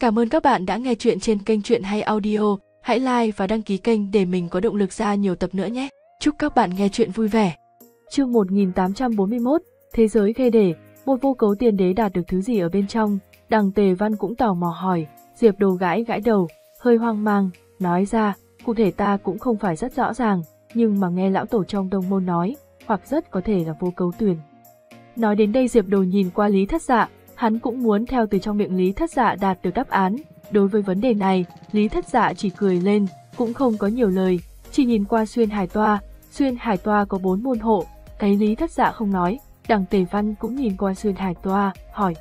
Cảm ơn các bạn đã nghe chuyện trên kênh Chuyện Hay Audio. Hãy like và đăng ký kênh để mình có động lực ra nhiều tập nữa nhé. Chúc các bạn nghe chuyện vui vẻ. Chương 1841, Thế giới ghê để, một vô cấu tiền đế đạt được thứ gì ở bên trong? Đằng Tề Văn cũng tò mò hỏi, Diệp đồ gãi gãi đầu, hơi hoang mang, nói ra, cụ thể ta cũng không phải rất rõ ràng, nhưng mà nghe lão tổ trong đông môn nói, hoặc rất có thể là vô cấu tuyển. Nói đến đây Diệp đồ nhìn qua Lý Thất Dạ, Hắn cũng muốn theo từ trong miệng Lý Thất Dạ đạt được đáp án. Đối với vấn đề này, Lý Thất Dạ chỉ cười lên, cũng không có nhiều lời, chỉ nhìn qua xuyên hải toa, xuyên hải toa có bốn môn hộ, cái Lý Thất Dạ không nói, đằng Tề Văn cũng nhìn qua xuyên hải toa, hỏi.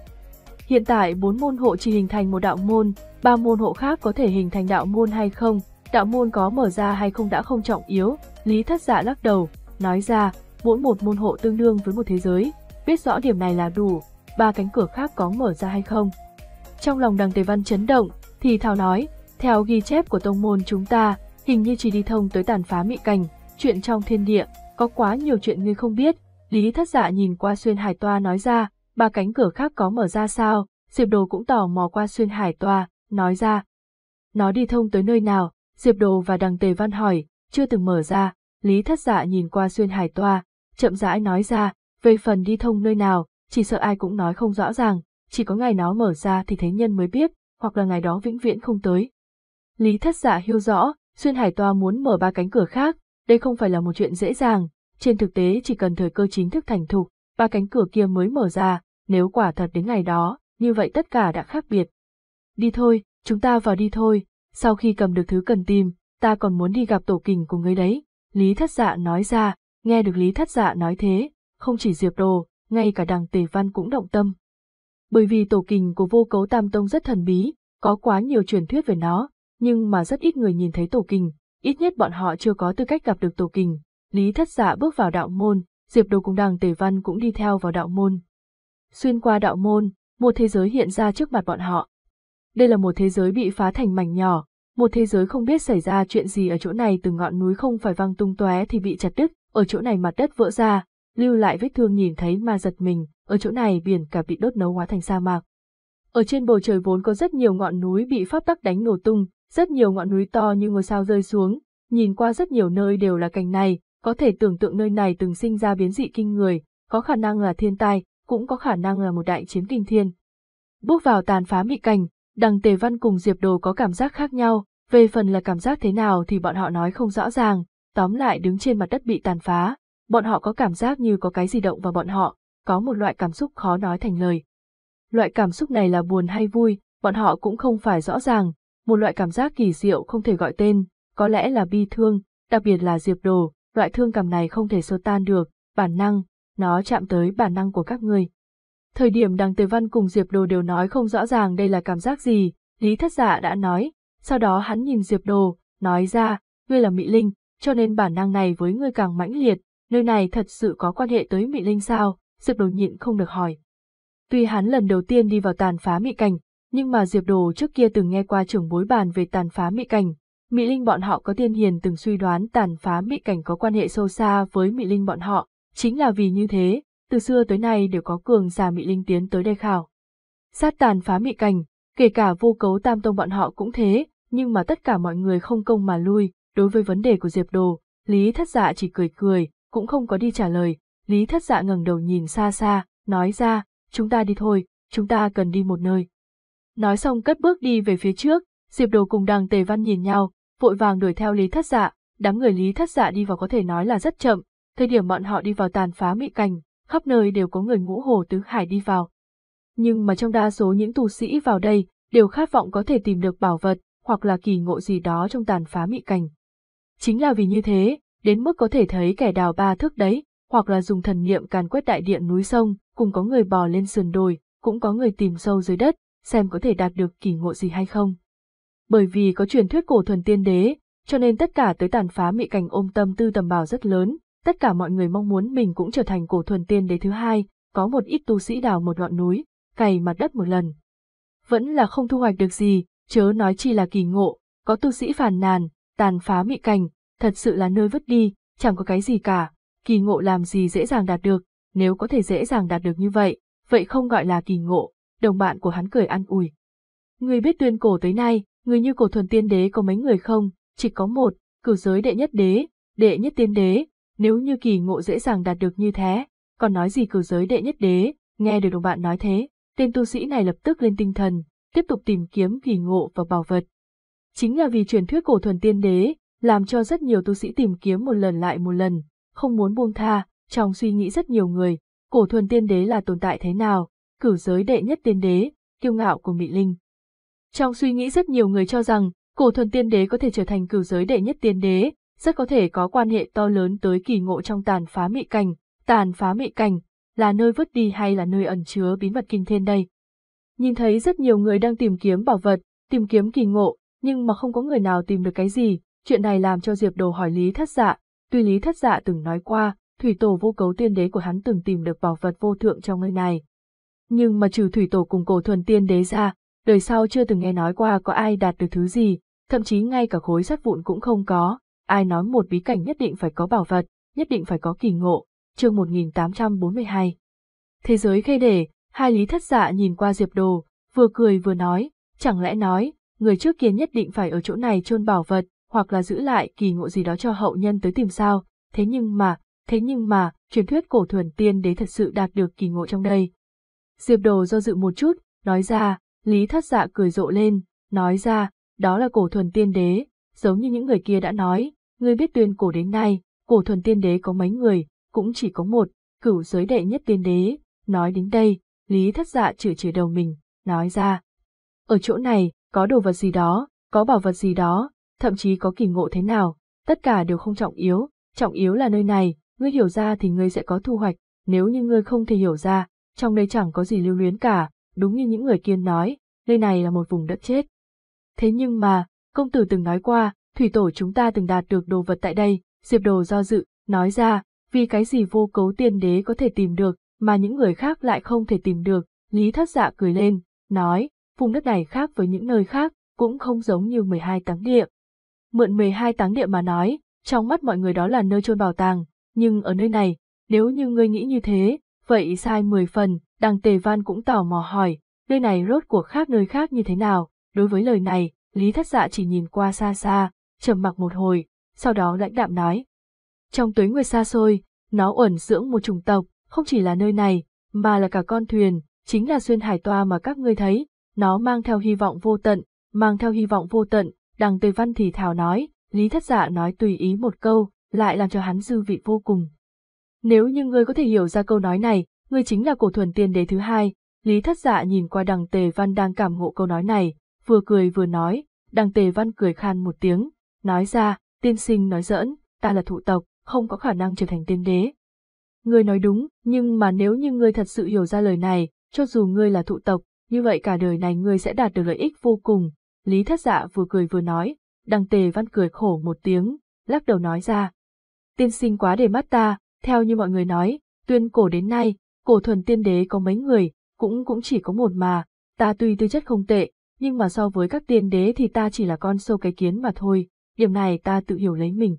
Hiện tại bốn môn hộ chỉ hình thành một đạo môn, ba môn hộ khác có thể hình thành đạo môn hay không, đạo môn có mở ra hay không đã không trọng yếu, Lý Thất Dạ lắc đầu, nói ra, mỗi một môn hộ tương đương với một thế giới, biết rõ điểm này là đủ, ba cánh cửa khác có mở ra hay không. Trong lòng đằng Tề Văn chấn động, thì thào nói, theo ghi chép của tông môn chúng ta, hình như chỉ đi thông tới tàn phá mị cảnh, chuyện trong thiên địa, có quá nhiều chuyện ngươi không biết. Lý thất dạ nhìn qua xuyên hải toa nói ra, ba cánh cửa khác có mở ra sao, Diệp Đồ cũng tò mò qua xuyên hải toa, nói ra. Nó đi thông tới nơi nào, Diệp Đồ và đằng Tề Văn hỏi, chưa từng mở ra, Lý thất dạ nhìn qua xuyên hải toa, chậm rãi nói ra, về phần đi thông nơi nào, chỉ sợ ai cũng nói không rõ ràng, chỉ có ngày nó mở ra thì thế nhân mới biết, hoặc là ngày đó vĩnh viễn không tới. Lý thất giả dạ hiểu rõ, xuyên hải toa muốn mở ba cánh cửa khác, đây không phải là một chuyện dễ dàng, trên thực tế chỉ cần thời cơ chính thức thành thục, ba cánh cửa kia mới mở ra, nếu quả thật đến ngày đó, như vậy tất cả đã khác biệt. Đi thôi, chúng ta vào đi thôi, sau khi cầm được thứ cần tìm, ta còn muốn đi gặp tổ kình của người đấy, Lý thất dạ nói ra, nghe được Lý thất dạ nói thế, không chỉ Diệp Đồ, ngay cả đàng tề văn cũng động tâm. Bởi vì tổ kình của vô cấu tam tông rất thần bí, có quá nhiều truyền thuyết về nó, nhưng mà rất ít người nhìn thấy tổ kình, ít nhất bọn họ chưa có tư cách gặp được tổ kình. Lý thất giả dạ bước vào đạo môn, Diệp Đồ cùng đàng Tề Văn cũng đi theo vào đạo môn. Xuyên qua đạo môn, một thế giới hiện ra trước mặt bọn họ. Đây là một thế giới bị phá thành mảnh nhỏ, một thế giới không biết xảy ra chuyện gì ở chỗ này từ ngọn núi không phải văng tung tóe thì bị chặt đứt, ở chỗ này mặt đất vỡ ra, lưu lại vết thương nhìn thấy mà giật mình, ở chỗ này biển cả bị đốt nấu hóa thành sa mạc. Ở trên bầu trời vốn có rất nhiều ngọn núi bị pháp tắc đánh nổ tung, rất nhiều ngọn núi to như ngôi sao rơi xuống, nhìn qua rất nhiều nơi đều là cảnh này, có thể tưởng tượng nơi này từng sinh ra biến dị kinh người, có khả năng là thiên tai, cũng có khả năng là một đại chiến kinh thiên. Bước vào tàn phá mị cảnh, đằng Tề Văn cùng Diệp Đồ có cảm giác khác nhau, về phần là cảm giác thế nào thì bọn họ nói không rõ ràng, tóm lại đứng trên mặt đất bị tàn phá, Bọn họ có cảm giác như có cái gì động vào bọn họ, có một loại cảm xúc khó nói thành lời. Loại cảm xúc này là buồn hay vui, bọn họ cũng không phải rõ ràng, một loại cảm giác kỳ diệu không thể gọi tên, có lẽ là bi thương, đặc biệt là diệp đồ, loại thương cảm này không thể xô tan được, bản năng, nó chạm tới bản năng của các người. Thời điểm đằng Tề Văn cùng Diệp Đồ đều nói không rõ ràng đây là cảm giác gì, Lý Thất Dạ đã nói, sau đó hắn nhìn Diệp Đồ, nói ra, ngươi là Mỹ Linh, cho nên bản năng này với ngươi càng mãnh liệt, nơi này thật sự có quan hệ tới Mị Linh sao, Diệp Đồ nhịn không được hỏi. Tuy hắn lần đầu tiên đi vào tàn phá Mị Cảnh, nhưng mà Diệp Đồ trước kia từng nghe qua trưởng bối bàn về tàn phá Mị Cảnh, Mị Linh bọn họ có tiên hiền từng suy đoán tàn phá Mị Cảnh có quan hệ sâu xa với Mị Linh bọn họ, chính là vì như thế, từ xưa tới nay đều có cường giả Mị Linh tiến tới đây khảo. Sát tàn phá Mị Cảnh, kể cả vô cấu tam tông bọn họ cũng thế, nhưng mà tất cả mọi người không công mà lui, đối với vấn đề của Diệp Đồ, Lý Thất Dạ chỉ cười cười, cũng không có đi trả lời, Lý Thất Dạ ngẩng đầu nhìn xa xa, nói ra, chúng ta đi thôi, chúng ta cần đi một nơi. Nói xong cất bước đi về phía trước, Diệp Đồ cùng Đàng Tề Văn nhìn nhau, vội vàng đuổi theo Lý Thất Dạ, đám người Lý Thất Dạ đi vào có thể nói là rất chậm, thời điểm bọn họ đi vào tàn phá mị cảnh, khắp nơi đều có người ngũ hồ tứ hải đi vào. Nhưng mà trong đa số những tu sĩ vào đây, đều khát vọng có thể tìm được bảo vật, hoặc là kỳ ngộ gì đó trong tàn phá mị cảnh. Chính là vì như thế, đến mức có thể thấy kẻ đào ba thước đấy, hoặc là dùng thần niệm càn quét đại điện núi sông, cùng có người bò lên sườn đồi, cũng có người tìm sâu dưới đất, xem có thể đạt được kỳ ngộ gì hay không. Bởi vì có truyền thuyết cổ thuần tiên đế, cho nên tất cả tới tàn phá mị cảnh ôm tâm tư tầm bảo rất lớn, tất cả mọi người mong muốn mình cũng trở thành cổ thuần tiên đế thứ hai, có một ít tu sĩ đào một đoạn núi, cày mặt đất một lần. Vẫn là không thu hoạch được gì, chớ nói chi là kỳ ngộ, có tu sĩ phàn nàn, tàn phá mị cảnh, thật sự là nơi vứt đi, chẳng có cái gì cả, kỳ ngộ làm gì dễ dàng đạt được, nếu có thể dễ dàng đạt được như vậy, vậy không gọi là kỳ ngộ, đồng bạn của hắn cười ăn ủi. Người biết tuyên cổ tới nay, người như cổ thuần tiên đế có mấy người không, chỉ có một, cửu giới đệ nhất đế, đệ nhất tiên đế, nếu như kỳ ngộ dễ dàng đạt được như thế, còn nói gì cửu giới đệ nhất đế, nghe được đồng bạn nói thế, tên tu sĩ này lập tức lên tinh thần, tiếp tục tìm kiếm kỳ ngộ và bảo vật. Chính là vì truyền thuyết cổ thuần tiên đế, làm cho rất nhiều tu sĩ tìm kiếm một lần lại một lần, không muốn buông tha, trong suy nghĩ rất nhiều người, cổ thuần tiên đế là tồn tại thế nào, cửu giới đệ nhất tiên đế, kiêu ngạo của Mỹ Linh. Trong suy nghĩ rất nhiều người cho rằng, cổ thuần tiên đế có thể trở thành cửu giới đệ nhất tiên đế, rất có thể có quan hệ to lớn tới kỳ ngộ trong tàn phá mị cảnh, tàn phá mị cảnh, là nơi vứt đi hay là nơi ẩn chứa bí mật kinh thiên đây. Nhìn thấy rất nhiều người đang tìm kiếm bảo vật, tìm kiếm kỳ ngộ, nhưng mà không có người nào tìm được cái gì, Chuyện này làm cho Diệp Đồ hỏi Lý Thất Dạ, tuy Lý Thất Dạ từng nói qua, thủy tổ vô cấu tiên đế của hắn từng tìm được bảo vật vô thượng trong nơi này. Nhưng mà trừ thủy tổ cùng cổ thuần tiên đế ra, đời sau chưa từng nghe nói qua có ai đạt được thứ gì, thậm chí ngay cả khối sắt vụn cũng không có, ai nói một bí cảnh nhất định phải có bảo vật, nhất định phải có kỳ ngộ, chương 1842. Thế giới khê để, hai lý thất dạ nhìn qua Diệp Đồ, vừa cười vừa nói, chẳng lẽ nói, người trước kia nhất định phải ở chỗ này chôn bảo vật, hoặc là giữ lại kỳ ngộ gì đó cho hậu nhân tới tìm sao, thế nhưng mà, thế nhưng mà, truyền thuyết cổ thuần tiên đế thật sự đạt được kỳ ngộ trong đây. Diệp Đồ do dự một chút, nói ra, Lý Thất Dạ cười rộ lên, nói ra, đó là cổ thuần tiên đế, giống như những người kia đã nói, ngươi biết tuyên cổ đến nay, cổ thuần tiên đế có mấy người, cũng chỉ có một, cửu giới đệ nhất tiên đế, nói đến đây, Lý Thất Dạ chửi chửi đầu mình, nói ra. Ở chỗ này, có đồ vật gì đó, có bảo vật gì đó, thậm chí có kỳ ngộ thế nào, tất cả đều không trọng yếu, trọng yếu là nơi này, ngươi hiểu ra thì ngươi sẽ có thu hoạch, nếu như ngươi không thể hiểu ra, trong đây chẳng có gì lưu luyến cả, đúng như những người kia nói, nơi này là một vùng đất chết. Thế nhưng mà, công tử từng nói qua, thủy tổ chúng ta từng đạt được đồ vật tại đây, diệp đồ do dự, nói ra, vì cái gì vô cấu tiên đế có thể tìm được, mà những người khác lại không thể tìm được, lý thất dạ cười lên, nói, vùng đất này khác với những nơi khác, cũng không giống như 12 táng địa, mượn 12 táng địa mà nói, trong mắt mọi người đó là nơi chôn bảo tàng, nhưng ở nơi này, nếu như ngươi nghĩ như thế, vậy sai 10 phần, đằng tề văn cũng tò mò hỏi, nơi này rốt cuộc khác nơi khác như thế nào, đối với lời này, Lý Thất Dạ chỉ nhìn qua xa xa, trầm mặc một hồi, sau đó lãnh đạm nói. Trong tuế người xa xôi, nó ẩn dưỡng một chủng tộc, không chỉ là nơi này, mà là cả con thuyền, chính là xuyên hải toa mà các ngươi thấy, nó mang theo hy vọng vô tận, mang theo hy vọng vô tận, Đằng Tề Văn thì thào nói, Lý Thất Dạ nói tùy ý một câu, lại làm cho hắn dư vị vô cùng. Nếu như ngươi có thể hiểu ra câu nói này, ngươi chính là cổ thuần tiên đế thứ hai. Lý Thất Dạ nhìn qua Đằng Tề Văn đang cảm ngộ câu nói này, vừa cười vừa nói, Đằng Tề Văn cười khan một tiếng, nói ra, tiên sinh nói giỡn, ta là thụ tộc, không có khả năng trở thành tiên đế. Ngươi nói đúng, nhưng mà nếu như ngươi thật sự hiểu ra lời này, cho dù ngươi là thụ tộc, như vậy cả đời này ngươi sẽ đạt được lợi ích vô cùng, Lý thất dạ vừa cười vừa nói, đằng tề văn cười khổ một tiếng, lắc đầu nói ra. Tiên sinh quá để mắt ta, theo như mọi người nói, tuyên cổ đến nay, cổ thuần tiên đế có mấy người, cũng cũng chỉ có một mà, ta tuy tư chất không tệ, nhưng mà so với các tiên đế thì ta chỉ là con sâu cái kiến mà thôi, điểm này ta tự hiểu lấy mình.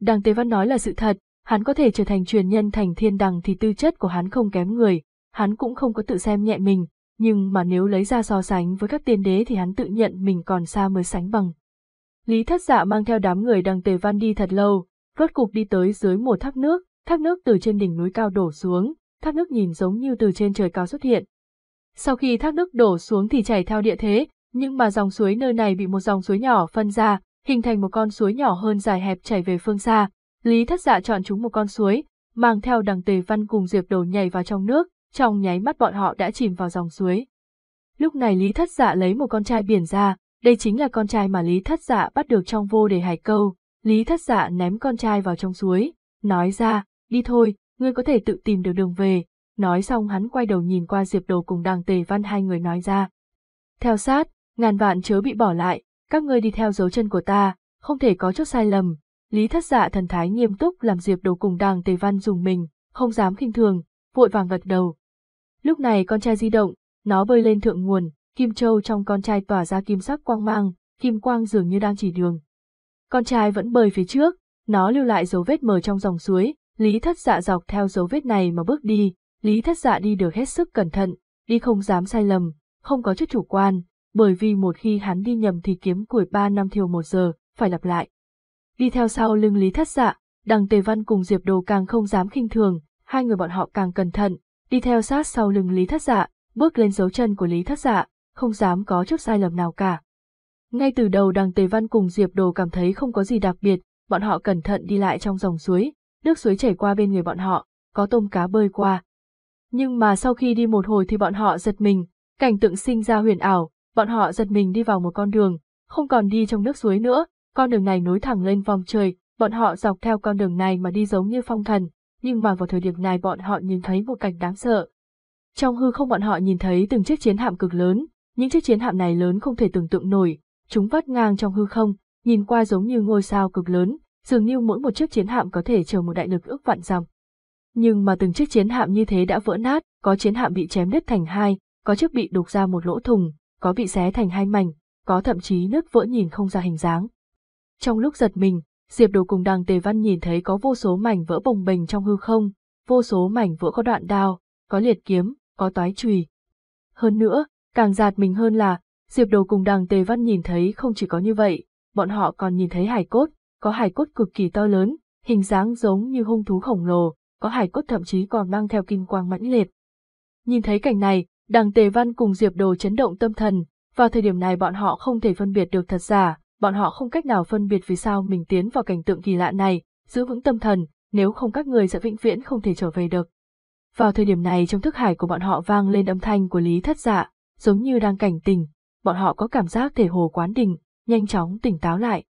Đằng Tề Văn nói là sự thật, hắn có thể trở thành truyền nhân thành thiên đằng thì tư chất của hắn không kém người, hắn cũng không có tự xem nhẹ mình, nhưng mà nếu lấy ra so sánh với các tiên đế thì hắn tự nhận mình còn xa mới sánh bằng. Lý thất dạ mang theo đám người đằng tề văn đi thật lâu, rốt cục đi tới dưới một thác nước, thác nước từ trên đỉnh núi cao đổ xuống, thác nước nhìn giống như từ trên trời cao xuất hiện. Sau khi thác nước đổ xuống thì chảy theo địa thế, nhưng mà dòng suối nơi này bị một dòng suối nhỏ phân ra, hình thành một con suối nhỏ hơn dài hẹp chảy về phương xa. Lý thất dạ chọn chúng một con suối, mang theo đằng tề văn cùng diệp đầu nhảy vào trong nước, trong nháy mắt bọn họ đã chìm vào dòng suối. Lúc này Lý Thất Dạ lấy một con trai biển ra, đây chính là con trai mà Lý Thất Dạ bắt được trong vô để hải câu, Lý Thất Dạ ném con trai vào trong suối, nói ra, đi thôi, ngươi có thể tự tìm được đường về, nói xong hắn quay đầu nhìn qua Diệp Đồ cùng đàng tề văn hai người nói ra. Theo sát, ngàn vạn chớ bị bỏ lại, các ngươi đi theo dấu chân của ta, không thể có chút sai lầm. Lý thất dạ thần thái nghiêm túc làm Diệp Đồ cùng đàng tề văn dùng mình, không dám khinh thường, vội vàng gật đầu, Lúc này con trai di động, nó bơi lên thượng nguồn, kim châu trong con trai tỏa ra kim sắc quang mang, kim quang dường như đang chỉ đường. Con trai vẫn bơi phía trước, nó lưu lại dấu vết mờ trong dòng suối, Lý Thất Dạ dọc theo dấu vết này mà bước đi, Lý Thất Dạ đi được hết sức cẩn thận, đi không dám sai lầm, không có chút chủ quan, bởi vì một khi hắn đi nhầm thì kiếm củi ba năm thiêu một giờ, phải lặp lại. Đi theo sau lưng Lý Thất Dạ, Đằng Tề Văn cùng Diệp Đồ càng không dám khinh thường, hai người bọn họ càng cẩn thận, đi theo sát sau lưng Lý Thất Dạ, bước lên dấu chân của Lý Thất Dạ, không dám có chút sai lầm nào cả. Ngay từ đầu đằng Tề Văn cùng Diệp Đồ cảm thấy không có gì đặc biệt, bọn họ cẩn thận đi lại trong dòng suối, nước suối chảy qua bên người bọn họ, có tôm cá bơi qua. Nhưng mà sau khi đi một hồi thì bọn họ giật mình, cảnh tượng sinh ra huyền ảo, bọn họ giật mình đi vào một con đường, không còn đi trong nước suối nữa, con đường này nối thẳng lên vòng trời, bọn họ dọc theo con đường này mà đi giống như phong thần, nhưng mà vào thời điểm này bọn họ nhìn thấy một cảnh đáng sợ. Trong hư không bọn họ nhìn thấy từng chiếc chiến hạm cực lớn, những chiếc chiến hạm này lớn không thể tưởng tượng nổi, chúng vắt ngang trong hư không, nhìn qua giống như ngôi sao cực lớn, dường như mỗi một chiếc chiến hạm có thể chở một đại lực ước vạn dòng. Nhưng mà từng chiếc chiến hạm như thế đã vỡ nát, có chiến hạm bị chém đứt thành hai, có chiếc bị đục ra một lỗ thùng, có bị xé thành hai mảnh, có thậm chí nứt vỡ nhìn không ra hình dáng. Trong lúc giật mình, Diệp Đồ cùng Đằng Tề Văn nhìn thấy có vô số mảnh vỡ bồng bềnh trong hư không, vô số mảnh vỡ có đoạn đao, có liệt kiếm, có toái chùy. Hơn nữa, càng giạt mình hơn là, Diệp Đồ cùng Đằng Tề Văn nhìn thấy không chỉ có như vậy, bọn họ còn nhìn thấy hải cốt, có hải cốt cực kỳ to lớn, hình dáng giống như hung thú khổng lồ, có hải cốt thậm chí còn mang theo kim quang mãnh liệt. Nhìn thấy cảnh này, Đằng Tề Văn cùng Diệp Đồ chấn động tâm thần, vào thời điểm này bọn họ không thể phân biệt được thật giả, bọn họ không cách nào phân biệt vì sao mình tiến vào cảnh tượng kỳ lạ này, giữ vững tâm thần, nếu không các người sẽ vĩnh viễn không thể trở về được. Vào thời điểm này trong thức hải của bọn họ vang lên âm thanh của Lý Thất Dạ, giống như đang cảnh tình, bọn họ có cảm giác thể hồ quán đỉnh nhanh chóng tỉnh táo lại.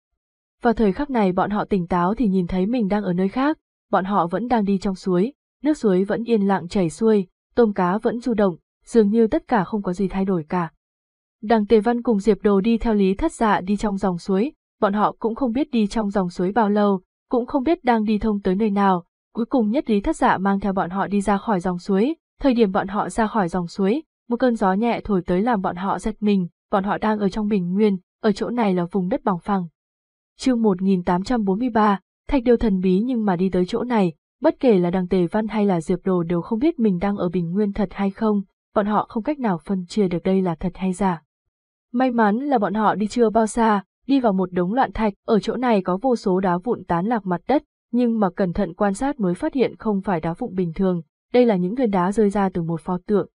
Vào thời khắc này bọn họ tỉnh táo thì nhìn thấy mình đang ở nơi khác, bọn họ vẫn đang đi trong suối, nước suối vẫn yên lặng chảy xuôi, tôm cá vẫn du động, dường như tất cả không có gì thay đổi cả. Đằng Tề Văn cùng Diệp Đồ đi theo Lý Thất Dạ đi trong dòng suối, bọn họ cũng không biết đi trong dòng suối bao lâu, cũng không biết đang đi thông tới nơi nào, cuối cùng nhất Lý Thất Dạ mang theo bọn họ đi ra khỏi dòng suối, thời điểm bọn họ ra khỏi dòng suối, một cơn gió nhẹ thổi tới làm bọn họ giật mình, bọn họ đang ở trong bình nguyên, ở chỗ này là vùng đất bằng phẳng. Chương 1843, Thạch Điều thần bí nhưng mà đi tới chỗ này, bất kể là Đằng Tề Văn hay là Diệp Đồ đều không biết mình đang ở bình nguyên thật hay không, bọn họ không cách nào phân chia được đây là thật hay giả. May mắn là bọn họ đi chưa bao xa, đi vào một đống loạn thạch, ở chỗ này có vô số đá vụn tán lạc mặt đất, nhưng mà cẩn thận quan sát mới phát hiện không phải đá vụn bình thường, đây là những viên đá rơi ra từ một pho tượng.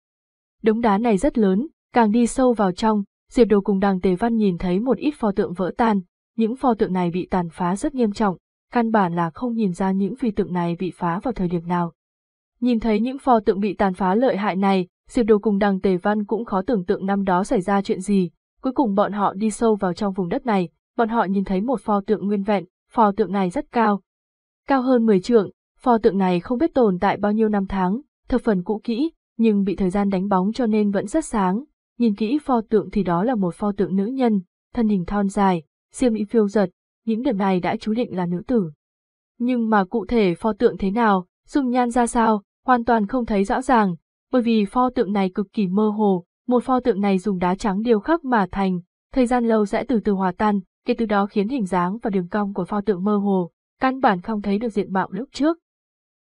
Đống đá này rất lớn, càng đi sâu vào trong, Diệp Đồ cùng Đàng Tề Văn nhìn thấy một ít pho tượng vỡ tan, những pho tượng này bị tàn phá rất nghiêm trọng, căn bản là không nhìn ra những phi tượng này bị phá vào thời điểm nào. Nhìn thấy những pho tượng bị tàn phá lợi hại này, Diệp Đồ cùng Đàng Tề Văn cũng khó tưởng tượng năm đó xảy ra chuyện gì, Cuối cùng bọn họ đi sâu vào trong vùng đất này, bọn họ nhìn thấy một pho tượng nguyên vẹn, pho tượng này rất cao. Cao hơn 10 trượng, pho tượng này không biết tồn tại bao nhiêu năm tháng, thập phần cũ kỹ, nhưng bị thời gian đánh bóng cho nên vẫn rất sáng. Nhìn kỹ pho tượng thì đó là một pho tượng nữ nhân, thân hình thon dài, xiêm y phiêu giật, những điểm này đã chú định là nữ tử. Nhưng mà cụ thể pho tượng thế nào, dung nhan ra sao, hoàn toàn không thấy rõ ràng, bởi vì pho tượng này cực kỳ mơ hồ, một pho tượng này dùng đá trắng điêu khắc mà thành, thời gian lâu sẽ từ từ hòa tan, kể từ đó khiến hình dáng và đường cong của pho tượng mơ hồ, căn bản không thấy được diện mạo lúc trước.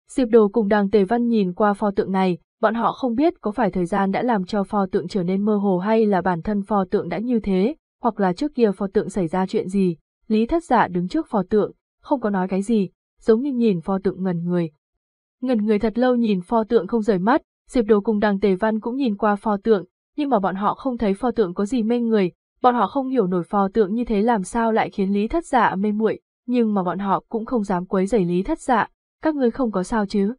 Diệp Đồ cùng Đàng Tề Văn nhìn qua pho tượng này, bọn họ không biết có phải thời gian đã làm cho pho tượng trở nên mơ hồ hay là bản thân pho tượng đã như thế, hoặc là trước kia pho tượng xảy ra chuyện gì. Lý Thất giả dạ đứng trước pho tượng, không có nói cái gì, giống như nhìn pho tượng ngần người. Ngần người thật lâu nhìn pho tượng không rời mắt, Diệp Đồ cùng Đàng Tề Văn cũng nhìn qua pho tượng, nhưng mà bọn họ không thấy pho tượng có gì mê người, bọn họ không hiểu nổi pho tượng như thế làm sao lại khiến Lý Thất Dạ mê muội, nhưng mà bọn họ cũng không dám quấy rầy Lý Thất Dạ, các ngươi không có sao chứ?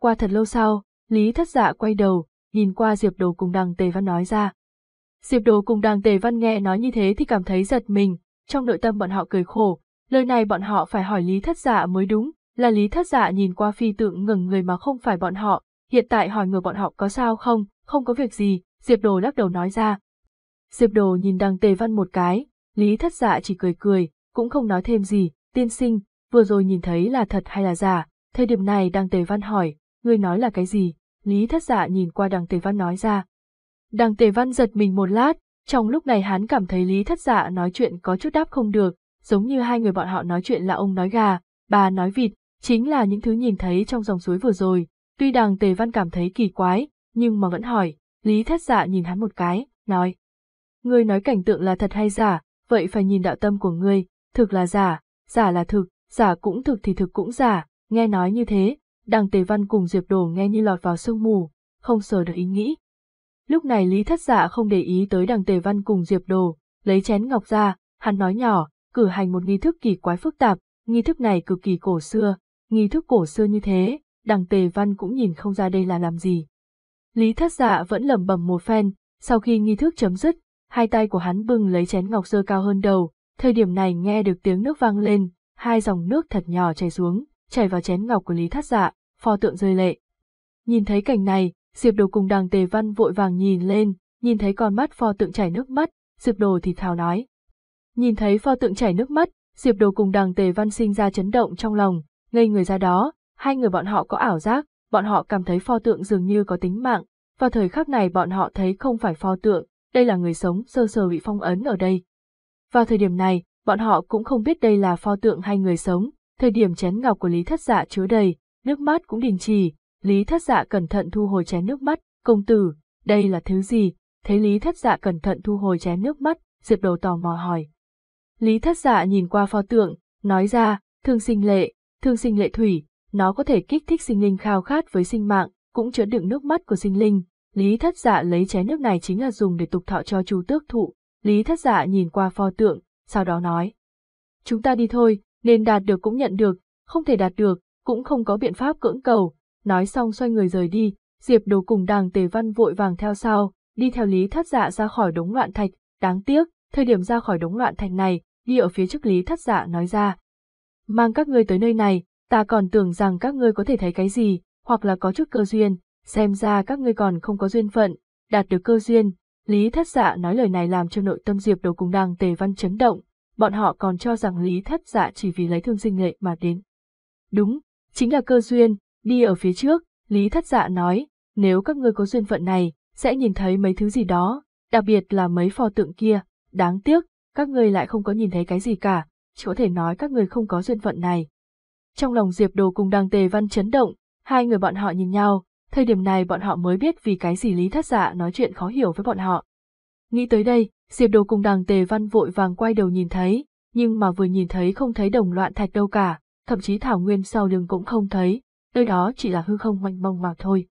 Qua thật lâu sau, Lý Thất Dạ quay đầu, nhìn qua Diệp Đồ cùng Đằng Tề Văn nói ra. Diệp Đồ cùng Đằng Tề Văn nghe nói như thế thì cảm thấy giật mình, trong nội tâm bọn họ cười khổ, lời này bọn họ phải hỏi Lý Thất Dạ mới đúng, là Lý Thất Dạ nhìn qua phi tượng ngừng người mà không phải bọn họ, hiện tại hỏi người bọn họ có sao không, không có việc gì, Diệp Đồ lắc đầu nói ra. Diệp Đồ nhìn đằng Tề Văn một cái, Lý Thất Dạ chỉ cười cười, cũng không nói thêm gì, tiên sinh, vừa rồi nhìn thấy là thật hay là giả, thời điểm này đằng Tề Văn hỏi, ngươi nói là cái gì, Lý Thất Dạ nhìn qua đằng Tề Văn nói ra. Đằng Tề Văn giật mình một lát, trong lúc này hắn cảm thấy Lý Thất Dạ nói chuyện có chút đáp không được, giống như hai người bọn họ nói chuyện là ông nói gà, bà nói vịt, chính là những thứ nhìn thấy trong dòng suối vừa rồi. Tuy đằng Tề Văn cảm thấy kỳ quái, nhưng mà vẫn hỏi, Lý thất dạ nhìn hắn một cái, nói. Ngươi nói cảnh tượng là thật hay giả, vậy phải nhìn đạo tâm của ngươi, thực là giả, giả là thực, giả cũng thực thì thực cũng giả, nghe nói như thế, đằng tề văn cùng diệp đồ nghe như lọt vào sương mù, không sờ được ý nghĩ. Lúc này Lý thất dạ không để ý tới đằng tề văn cùng diệp đồ, lấy chén ngọc ra, hắn nói nhỏ, cử hành một nghi thức kỳ quái phức tạp, nghi thức này cực kỳ cổ xưa, nghi thức cổ xưa như thế, đằng tề văn cũng nhìn không ra đây là làm gì. Lý thất dạ vẫn lẩm bẩm một phen, sau khi nghi thức chấm dứt, hai tay của hắn bưng lấy chén ngọc dơ cao hơn đầu, thời điểm này nghe được tiếng nước vang lên, hai dòng nước thật nhỏ chảy xuống, chảy vào chén ngọc của Lý thất dạ, pho tượng rơi lệ. Nhìn thấy cảnh này, Diệp Đồ cùng đàng tề văn vội vàng nhìn lên, nhìn thấy con mắt pho tượng chảy nước mắt, Diệp Đồ thì thào nói. Nhìn thấy pho tượng chảy nước mắt, Diệp Đồ cùng đàng tề văn sinh ra chấn động trong lòng, ngây người ra đó, hai người bọn họ có ảo giác, bọn họ cảm thấy pho tượng dường như có tính mạng, vào thời khắc này bọn họ thấy không phải pho tượng, đây là người sống sơ sơ bị phong ấn ở đây. Vào thời điểm này, bọn họ cũng không biết đây là pho tượng hay người sống, thời điểm chén ngọc của Lý Thất Dạ chứa đầy, nước mắt cũng đình chỉ, Lý Thất Dạ cẩn thận thu hồi chén nước mắt, công tử, đây là thứ gì? Thấy Lý Thất Dạ cẩn thận thu hồi chén nước mắt, Diệp Đầu tò mò hỏi. Lý Thất Dạ nhìn qua pho tượng, nói ra, thương sinh lệ, thương sinh lệ thủy, nó có thể kích thích sinh linh khao khát với sinh mạng, cũng chứa đựng nước mắt của sinh linh. Lý thất dạ lấy chén nước này chính là dùng để tục thọ cho chú tước thụ. Lý thất dạ nhìn qua pho tượng, sau đó nói. Chúng ta đi thôi, nên đạt được cũng nhận được, không thể đạt được, cũng không có biện pháp cưỡng cầu. Nói xong xoay người rời đi, Diệp đồ cùng đàng tề văn vội vàng theo sau, đi theo Lý thất dạ ra khỏi đống loạn thạch. Đáng tiếc, thời điểm ra khỏi đống loạn thạch này, đi ở phía trước Lý thất dạ nói ra. Mang các ngươi tới nơi này, ta còn tưởng rằng các ngươi có thể thấy cái gì, hoặc là có chút cơ duyên, xem ra các ngươi còn không có duyên phận, đạt được cơ duyên. Lý Thất Dạ nói lời này làm cho nội tâm Diệp đầu cùng Đàng Tề Văn chấn động, bọn họ còn cho rằng Lý Thất Dạ chỉ vì lấy thương sinh nghệ mà đến. Đúng, chính là cơ duyên, đi ở phía trước, Lý Thất Dạ nói, nếu các ngươi có duyên phận này, sẽ nhìn thấy mấy thứ gì đó, đặc biệt là mấy pho tượng kia, đáng tiếc, các ngươi lại không có nhìn thấy cái gì cả, chỉ có thể nói các ngươi không có duyên phận này, trong lòng Diệp Đồ cùng Đàng Tề Văn chấn động, hai người bọn họ nhìn nhau, thời điểm này bọn họ mới biết vì cái gì Lý Thất Dạ nói chuyện khó hiểu với bọn họ. Nghĩ tới đây, Diệp Đồ cùng Đàng Tề Văn vội vàng quay đầu nhìn thấy, nhưng mà vừa nhìn thấy không thấy đồng loạn thạch đâu cả, thậm chí thảo nguyên sau lưng cũng không thấy, nơi đó chỉ là hư không manh mông mà thôi.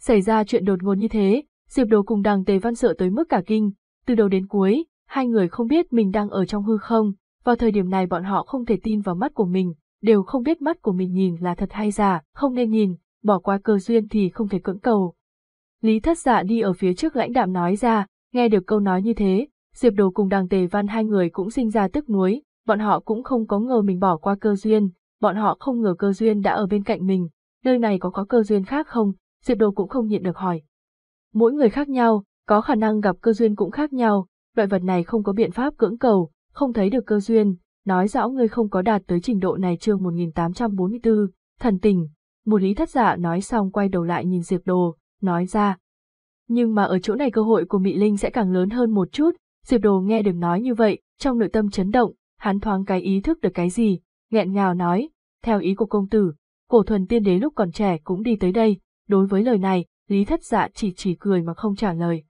Xảy ra chuyện đột ngột như thế, Diệp Đồ cùng Đàng Tề Văn sợ tới mức cả kinh, từ đầu đến cuối, hai người không biết mình đang ở trong hư không, vào thời điểm này bọn họ không thể tin vào mắt của mình, đều không biết mắt của mình nhìn là thật hay giả, không nên nhìn, bỏ qua cơ duyên thì không thể cưỡng cầu. Lý thất dạ đi ở phía trước lãnh đạm nói ra, nghe được câu nói như thế, Diệp Đồ cùng đàng tề văn hai người cũng sinh ra tức nuối, bọn họ cũng không có ngờ mình bỏ qua cơ duyên, bọn họ không ngờ cơ duyên đã ở bên cạnh mình, nơi này có có cơ duyên khác không, Diệp Đồ cũng không nhịn được hỏi. Mỗi người khác nhau, có khả năng gặp cơ duyên cũng khác nhau, loại vật này không có biện pháp cưỡng cầu, không thấy được cơ duyên, nói rõ ngươi không có đạt tới trình độ này chương 1844, thần tình, một lý thất dạ nói xong quay đầu lại nhìn Diệp Đồ, nói ra. Nhưng mà ở chỗ này cơ hội của mỹ Linh sẽ càng lớn hơn một chút, Diệp Đồ nghe được nói như vậy, trong nội tâm chấn động, hắn thoáng cái ý thức được cái gì, nghẹn ngào nói, theo ý của công tử, cổ thuần tiên đế lúc còn trẻ cũng đi tới đây, đối với lời này, Lý Thất Dạ chỉ chỉ cười mà không trả lời.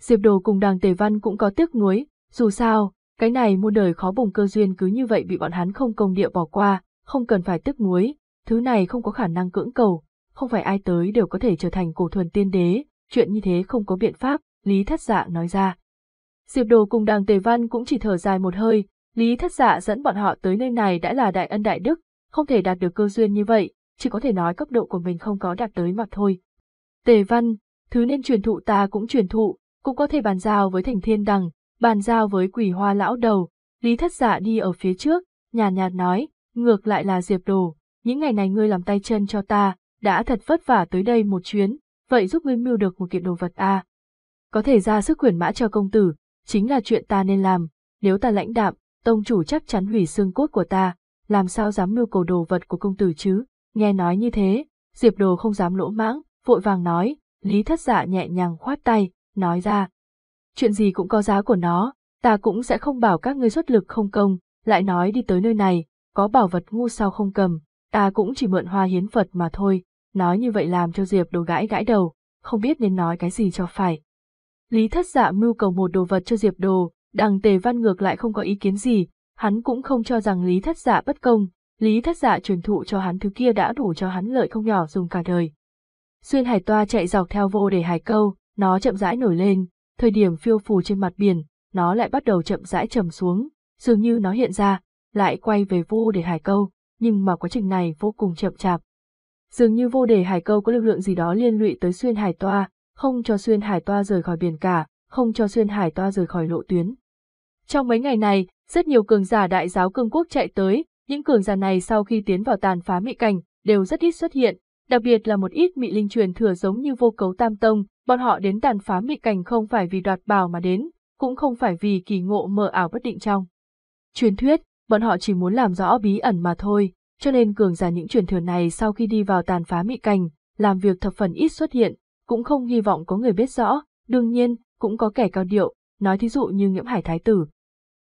Diệp Đồ cùng Đàng Tề Văn cũng có tiếc nuối, dù sao, cái này muôn đời khó bùng cơ duyên cứ như vậy bị bọn hắn không công địa bỏ qua, không cần phải tức muối, thứ này không có khả năng cưỡng cầu, không phải ai tới đều có thể trở thành cổ thuần tiên đế, chuyện như thế không có biện pháp, Lý Thất Dạ nói ra. Diệp Đồ cùng Đàng Tề Văn cũng chỉ thở dài một hơi, Lý Thất Dạ dẫn bọn họ tới nơi này đã là đại ân đại đức, không thể đạt được cơ duyên như vậy, chỉ có thể nói cấp độ của mình không có đạt tới mặt thôi. Tề Văn, thứ nên truyền thụ ta cũng truyền thụ, cũng có thể bàn giao với Thành Thiên Đằng, bàn giao với quỷ hoa lão đầu, Lý Thất Dạ đi ở phía trước, nhàn nhạt, nhạt nói, ngược lại là Diệp Đồ, những ngày này ngươi làm tay chân cho ta, đã thật vất vả tới đây một chuyến, vậy giúp ngươi mưu được một kiện đồ vật a. À? Có thể ra sức quyền mã cho công tử, chính là chuyện ta nên làm, nếu ta lãnh đạm, tông chủ chắc chắn hủy xương cốt của ta, làm sao dám mưu cầu đồ vật của công tử chứ, nghe nói như thế, Diệp Đồ không dám lỗ mãng, vội vàng nói, Lý Thất Dạ nhẹ nhàng khoát tay, nói ra, chuyện gì cũng có giá của nó, ta cũng sẽ không bảo các ngươi xuất lực không công, lại nói đi tới nơi này, có bảo vật ngu sao không cầm, ta cũng chỉ mượn hoa hiến vật mà thôi, nói như vậy làm cho Diệp đồ gãi gãi đầu, không biết nên nói cái gì cho phải. Lý thất dạ mưu cầu một đồ vật cho Diệp đồ, đằng tề văn ngược lại không có ý kiến gì, hắn cũng không cho rằng Lý thất dạ bất công, Lý thất dạ truyền thụ cho hắn thứ kia đã đủ cho hắn lợi không nhỏ dùng cả đời. Xuyên hải toa chạy dọc theo vô để hải câu, nó chậm rãi nổi lên, thời điểm phiêu phù trên mặt biển, nó lại bắt đầu chậm rãi trầm xuống, dường như nó hiện ra, lại quay về vô để hải câu, nhưng mà quá trình này vô cùng chậm chạp. Dường như vô để hải câu có lực lượng gì đó liên lụy tới xuyên hải toa, không cho xuyên hải toa rời khỏi biển cả, không cho xuyên hải toa rời khỏi lộ tuyến. Trong mấy ngày này, rất nhiều cường giả đại giáo cương quốc chạy tới, những cường giả này sau khi tiến vào tàn phá mỹ cảnh, đều rất ít xuất hiện, đặc biệt là một ít mị linh truyền thừa giống như vô cấu tam tông, bọn họ đến tàn phá mị cảnh không phải vì đoạt bảo mà đến, cũng không phải vì kỳ ngộ mờ ảo bất định trong. Truyền thuyết, bọn họ chỉ muốn làm rõ bí ẩn mà thôi, cho nên cường giả những truyền thừa này sau khi đi vào tàn phá mị cảnh, làm việc thập phần ít xuất hiện, cũng không hy vọng có người biết rõ, đương nhiên, cũng có kẻ cao điệu, nói thí dụ như Nghiễm Hải Thái Tử.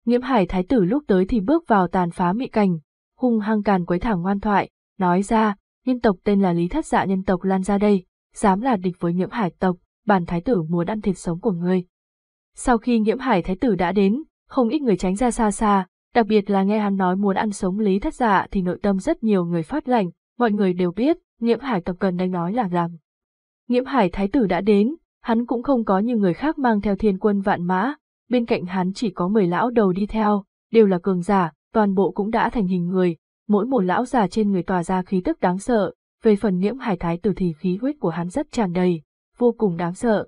Nghiễm Hải Thái Tử lúc tới thì bước vào tàn phá mị cảnh, hung hăng càn quấy thẳng ngoan thoại, nói ra, nhân tộc tên là Lý Thất Dạ nhân tộc lan ra đây, dám là địch với Nghiễm Hải tộc, bản thái tử muốn ăn thịt sống của ngươi. Sau khi Nghiễm Hải thái tử đã đến, không ít người tránh ra xa xa, đặc biệt là nghe hắn nói muốn ăn sống Lý Thất Dạ thì nội tâm rất nhiều người phát lạnh, mọi người đều biết, Nghiễm Hải tộc cần đây nói là rằng Nghiễm Hải thái tử đã đến, hắn cũng không có như người khác mang theo thiên quân vạn mã, bên cạnh hắn chỉ có 10 lão đầu đi theo, đều là cường giả, toàn bộ cũng đã thành hình người, mỗi một lão già trên người tỏa ra khí tức đáng sợ, về phần nhiễm hải thái tử thì khí huyết của hắn rất tràn đầy, vô cùng đáng sợ.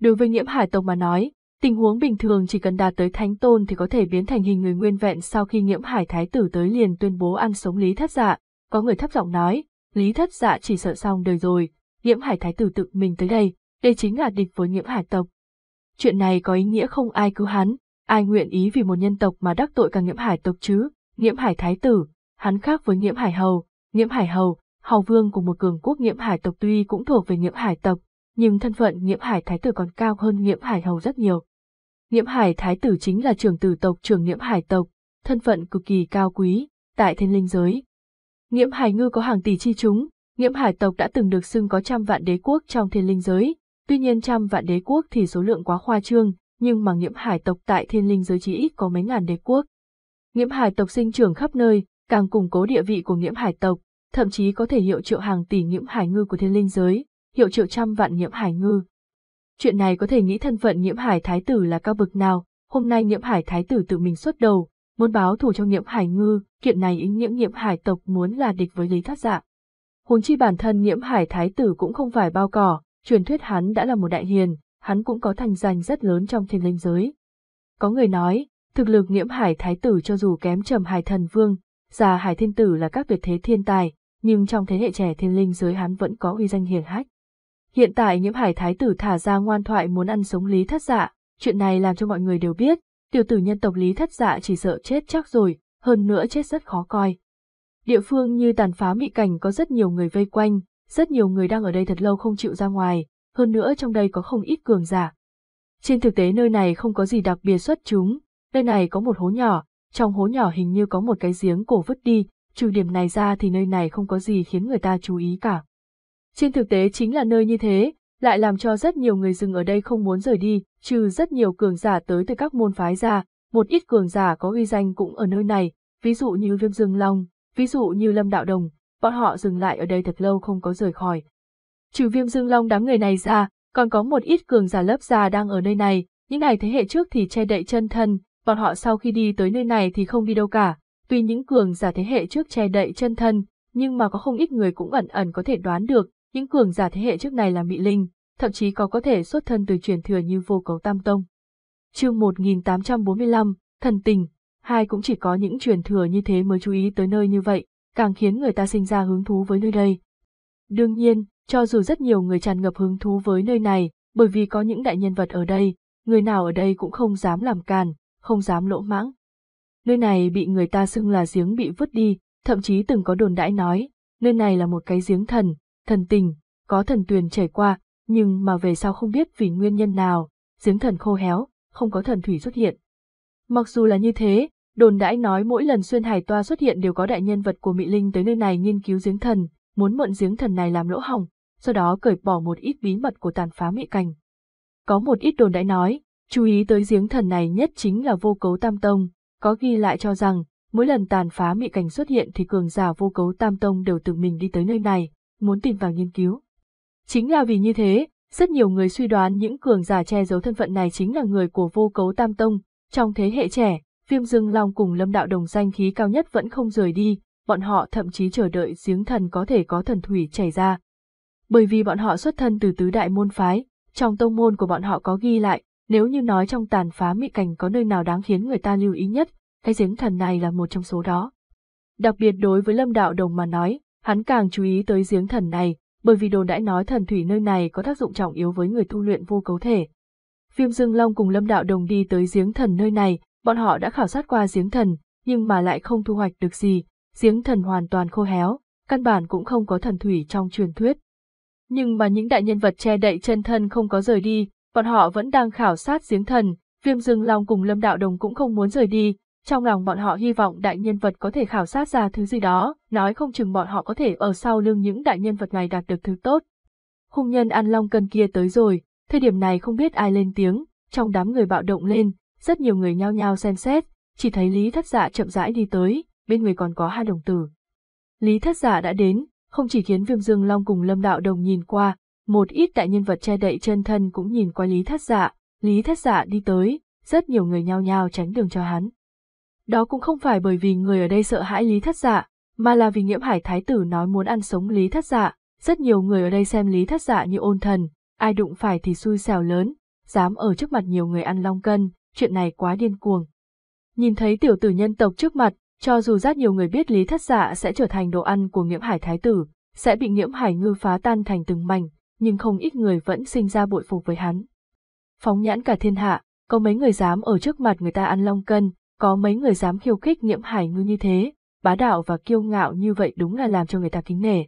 Đối với nhiễm hải tộc mà nói, tình huống bình thường chỉ cần đạt tới thánh tôn thì có thể biến thành hình người nguyên vẹn sau khi nhiễm hải thái tử tới liền tuyên bố ăn sống lý thất dạ, có người thấp giọng nói, lý thất dạ chỉ sợ xong đời rồi, nhiễm hải thái tử tự mình tới đây, đây chính là địch với nhiễm hải tộc. Chuyện này có ý nghĩa không ai cứu hắn, ai nguyện ý vì một nhân tộc mà đắc tội cả nhiễm hải tộc chứ, nhiễm hải thái tử, hắn khác với Nghiễm Hải Hầu, Nghiễm Hải Hầu, Hầu Vương của một cường quốc Nghiễm Hải tộc tuy cũng thuộc về Nghiễm Hải tộc, nhưng thân phận Nghiễm Hải Thái tử còn cao hơn Nghiễm Hải Hầu rất nhiều. Nghiễm Hải Thái tử chính là trưởng tử tộc trưởng Nghiễm Hải tộc, thân phận cực kỳ cao quý, tại thiên linh giới. Nghiễm Hải ngư có hàng tỷ chi chúng, Nghiễm Hải tộc đã từng được xưng có trăm vạn đế quốc trong thiên linh giới, tuy nhiên trăm vạn đế quốc thì số lượng quá khoa trương, nhưng mà Nghiễm Hải tộc tại thiên linh giới chỉ ít có mấy ngàn đế quốc. Nghiễm Hải tộc sinh trưởng khắp nơi, càng củng cố địa vị của nhiễm hải tộc, thậm chí có thể hiệu triệu hàng tỷ nhiễm hải ngư của thiên linh giới, hiệu triệu trăm vạn nhiễm hải ngư. Chuyện này có thể nghĩ thân phận nhiễm hải thái tử là cao bực nào, hôm nay nhiễm hải thái tử tự mình xuất đầu, muốn báo thù cho nhiễm hải ngư, kiện này ý nghĩa nhiễm hải tộc muốn là địch với lý thất dạ. Huống chi bản thân nhiễm hải thái tử cũng không phải bao cỏ, truyền thuyết hắn đã là một đại hiền, hắn cũng có thành danh rất lớn trong thiên linh giới. Có người nói, thực lực nhiễm hải thái tử cho dù kém trầm hải thần vương, Già Hải Thiên Tử là các tuyệt thế thiên tài, nhưng trong thế hệ trẻ thiên linh giới hắn vẫn có uy danh hiển hách. Hiện tại nhiễm Hải Thái Tử thả ra ngoan thoại muốn ăn sống Lý Thất Dạ, chuyện này làm cho mọi người đều biết, tiểu tử nhân tộc Lý Thất Dạ chỉ sợ chết chắc rồi, hơn nữa chết rất khó coi. Địa phương như tàn phá mị cảnh có rất nhiều người vây quanh, rất nhiều người đang ở đây thật lâu không chịu ra ngoài, hơn nữa trong đây có không ít cường giả. Trên thực tế nơi này không có gì đặc biệt xuất chúng, nơi này có một hố nhỏ, trong hố nhỏ hình như có một cái giếng cổ vứt đi, trừ điểm này ra thì nơi này không có gì khiến người ta chú ý cả. Trên thực tế chính là nơi như thế, lại làm cho rất nhiều người dừng ở đây không muốn rời đi, trừ rất nhiều cường giả tới từ các môn phái ra, một ít cường giả có uy danh cũng ở nơi này, ví dụ như Viêm Dương Long, ví dụ như Lâm Đạo Đồng, bọn họ dừng lại ở đây thật lâu không có rời khỏi. Trừ Viêm Dương Long đám người này ra, còn có một ít cường giả lớp già đang ở nơi này, những này thế hệ trước thì che đậy chân thân, bọn họ sau khi đi tới nơi này thì không đi đâu cả, tuy những cường giả thế hệ trước che đậy chân thân, nhưng mà có không ít người cũng ẩn ẩn có thể đoán được, những cường giả thế hệ trước này là mị linh, thậm chí có có thể xuất thân từ truyền thừa như vô cầu tam tông. Chương 1845, thần tình, hai cũng chỉ có những truyền thừa như thế mới chú ý tới nơi như vậy, càng khiến người ta sinh ra hứng thú với nơi đây. Đương nhiên, cho dù rất nhiều người tràn ngập hứng thú với nơi này, bởi vì có những đại nhân vật ở đây, người nào ở đây cũng không dám làm càn, không dám lỗ mãng. Nơi này bị người ta xưng là giếng bị vứt đi, thậm chí từng có đồn đãi nói, nơi này là một cái giếng thần, thần tình, có thần tuyền chảy qua, nhưng mà về sau không biết vì nguyên nhân nào, giếng thần khô héo, không có thần thủy xuất hiện. Mặc dù là như thế, đồn đãi nói mỗi lần xuyên hải toa xuất hiện đều có đại nhân vật của Mỹ Linh tới nơi này nghiên cứu giếng thần, muốn mượn giếng thần này làm lỗ hỏng, sau đó cởi bỏ một ít bí mật của tàn phá mỹ cảnh. Có một ít đồn đãi nói, Chú ý tới giếng thần này nhất chính là vô cấu tam tông, có ghi lại cho rằng, mỗi lần tàn phá mị cảnh xuất hiện thì cường giả vô cấu tam tông đều tự mình đi tới nơi này, muốn tìm vào nghiên cứu. Chính là vì như thế, rất nhiều người suy đoán những cường giả che giấu thân phận này chính là người của vô cấu tam tông, trong thế hệ trẻ, viêm dương long cùng lâm đạo đồng danh khí cao nhất vẫn không rời đi, bọn họ thậm chí chờ đợi giếng thần có thể có thần thủy chảy ra. Bởi vì bọn họ xuất thân từ tứ đại môn phái, trong tông môn của bọn họ có ghi lại, nếu như nói trong tàn phá mị cảnh có nơi nào đáng khiến người ta lưu ý nhất, cái giếng thần này là một trong số đó. Đặc biệt đối với Lâm Đạo Đồng mà nói, hắn càng chú ý tới giếng thần này, bởi vì đồn đã nói thần thủy nơi này có tác dụng trọng yếu với người tu luyện vô cấu thể. Viêm Dương Long cùng Lâm Đạo Đồng đi tới giếng thần nơi này, bọn họ đã khảo sát qua giếng thần, nhưng mà lại không thu hoạch được gì, giếng thần hoàn toàn khô héo, căn bản cũng không có thần thủy trong truyền thuyết. Nhưng mà những đại nhân vật che đậy chân thân không có rời đi, bọn họ vẫn đang khảo sát giếng thần, viêm dương long cùng lâm đạo đồng cũng không muốn rời đi, trong lòng bọn họ hy vọng đại nhân vật có thể khảo sát ra thứ gì đó, nói không chừng bọn họ có thể ở sau lưng những đại nhân vật này đạt được thứ tốt. Hung nhân An Long cân kia tới rồi, thời điểm này không biết ai lên tiếng, trong đám người bạo động lên, rất nhiều người nhao nhao xem xét, chỉ thấy Lý Thất Dạ chậm rãi đi tới, bên người còn có hai đồng tử. Lý Thất Dạ đã đến, không chỉ khiến Viêm Dương Long cùng Lâm Đạo Đồng nhìn qua, một ít đại nhân vật che đậy chân thân cũng nhìn qua Lý Thất Dạ, Lý Thất Dạ đi tới, rất nhiều người nhao nhao tránh đường cho hắn. Đó cũng không phải bởi vì người ở đây sợ hãi Lý Thất Dạ, mà là vì Nghiễm Hải Thái tử nói muốn ăn sống Lý Thất Dạ, rất nhiều người ở đây xem Lý Thất Dạ như ôn thần, ai đụng phải thì xui xẻo lớn, dám ở trước mặt nhiều người ăn long cân, chuyện này quá điên cuồng. Nhìn thấy tiểu tử nhân tộc trước mặt, cho dù rất nhiều người biết Lý Thất Dạ sẽ trở thành đồ ăn của Nghiễm Hải Thái tử, sẽ bị Nghiễm Hải Ngư phá tan thành từng mảnh, nhưng không ít người vẫn sinh ra bội phục với hắn. Phóng nhãn cả thiên hạ, có mấy người dám ở trước mặt người ta ăn long cân, có mấy người dám khiêu khích nghiễm hải ngư như thế, bá đạo và kiêu ngạo như vậy đúng là làm cho người ta kính nể.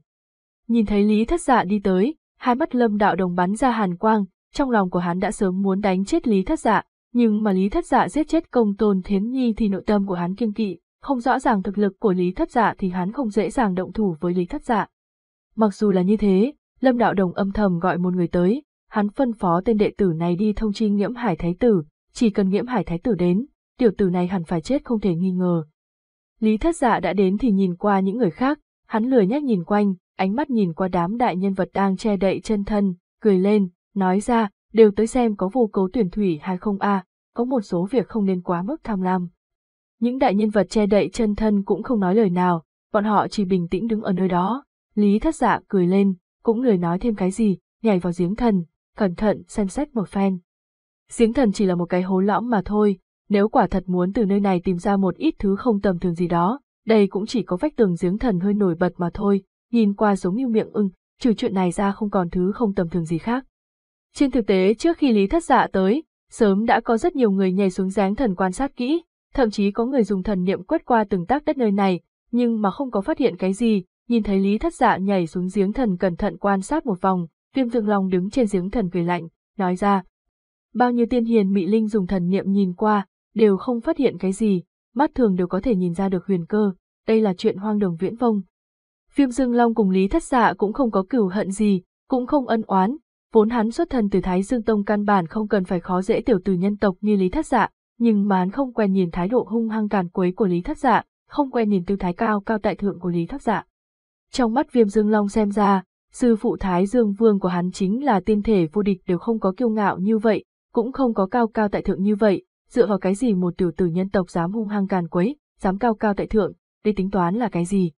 Nhìn thấy Lý Thất Dạ đi tới, hai mắt lâm đạo đồng bắn ra hàn quang, trong lòng của hắn đã sớm muốn đánh chết Lý Thất Dạ, nhưng mà Lý Thất Dạ giết chết công tôn thiến nhi thì nội tâm của hắn kiêng kỵ, không rõ ràng thực lực của Lý Thất Dạ thì hắn không dễ dàng động thủ với Lý Thất Dạ. Mặc dù là như thế, Lâm Đạo Đồng âm thầm gọi một người tới, hắn phân phó tên đệ tử này đi thông chi Nghiễm Hải Thái Tử, chỉ cần Nghiễm Hải Thái Tử đến, tiểu tử này hẳn phải chết không thể nghi ngờ. Lý Thất Dạ đã đến thì nhìn qua những người khác, hắn lười nhác nhìn quanh, ánh mắt nhìn qua đám đại nhân vật đang che đậy chân thân, cười lên, nói ra, đều tới xem có vô cấu tuyển thủy hay không a, có một số việc không nên quá mức tham lam. Những đại nhân vật che đậy chân thân cũng không nói lời nào, bọn họ chỉ bình tĩnh đứng ở nơi đó. Lý Thất Dạ cười lên, cũng lười nói thêm cái gì, nhảy vào giếng thần, cẩn thận xem xét một phen. Giếng thần chỉ là một cái hố lõm mà thôi, nếu quả thật muốn từ nơi này tìm ra một ít thứ không tầm thường gì đó, đây cũng chỉ có vách tường giếng thần hơi nổi bật mà thôi, nhìn qua giống như miệng ưng, trừ chuyện này ra không còn thứ không tầm thường gì khác. Trên thực tế trước khi Lý Thất Dạ tới, sớm đã có rất nhiều người nhảy xuống giếng thần quan sát kỹ, thậm chí có người dùng thần niệm quét qua từng tác đất nơi này, nhưng mà không có phát hiện cái gì, nhìn thấy Lý Thất Dạ nhảy xuống giếng thần cẩn thận quan sát một vòng, Viêm Dương Long đứng trên giếng thần cười lạnh, nói ra. Bao nhiêu tiên hiền mị linh dùng thần niệm nhìn qua, đều không phát hiện cái gì, mắt thường đều có thể nhìn ra được huyền cơ, đây là chuyện hoang đường viễn vông. Viêm Dương Long cùng Lý Thất Dạ cũng không có cửu hận gì, cũng không ân oán, vốn hắn xuất thân từ Thái Dương Tông căn bản không cần phải khó dễ tiểu từ nhân tộc như Lý Thất Dạ, nhưng mà hắn không quen nhìn thái độ hung hăng càn quấy của Lý Thất Dạ, không quen nhìn tư thái cao cao tại thượng của Lý Thất Dạ. Trong mắt viêm dương long xem ra, sư phụ Thái Dương Vương của hắn chính là tiên thể vô địch đều không có kiêu ngạo như vậy, cũng không có cao cao tại thượng như vậy, dựa vào cái gì một tiểu tử nhân tộc dám hung hăng càn quấy, dám cao cao tại thượng, đi tính toán là cái gì?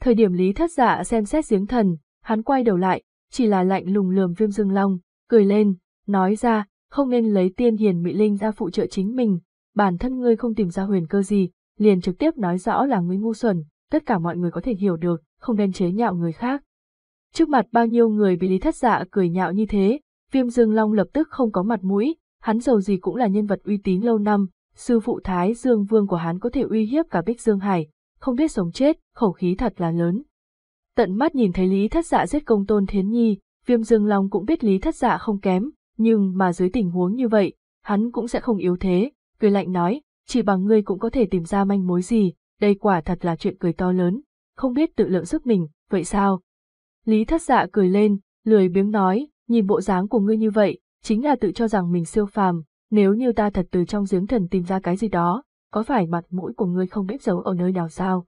Thời điểm Lý Thất Dạ xem xét giếng thần, hắn quay đầu lại, chỉ là lạnh lùng lườm Viêm Dương Long, cười lên, nói ra, không nên lấy tiên hiền mỹ linh ra phụ trợ chính mình, bản thân ngươi không tìm ra huyền cơ gì, liền trực tiếp nói rõ là ngươi ngu xuẩn, tất cả mọi người có thể hiểu được, không nên chế nhạo người khác. Trước mặt bao nhiêu người bị Lý Thất Dạ cười nhạo như thế, Viêm Dương Long lập tức không có mặt mũi, hắn dầu gì cũng là nhân vật uy tín lâu năm, sư phụ Thái Dương Vương của hắn có thể uy hiếp cả Bích Dương Hải, không biết sống chết, khẩu khí thật là lớn. Tận mắt nhìn thấy Lý Thất Dạ giết công tôn Thiến Nhi, Viêm Dương Long cũng biết Lý Thất Dạ không kém, nhưng mà dưới tình huống như vậy, hắn cũng sẽ không yếu thế, cười lạnh nói, chỉ bằng ngươi cũng có thể tìm ra manh mối gì, đây quả thật là chuyện cười to lớn không biết tự lượng sức mình, vậy sao? Lý thất dạ cười lên, lười biếng nói, nhìn bộ dáng của ngươi như vậy, chính là tự cho rằng mình siêu phàm, nếu như ta thật từ trong giếng thần tìm ra cái gì đó, có phải mặt mũi của ngươi không biết giấu ở nơi nào sao?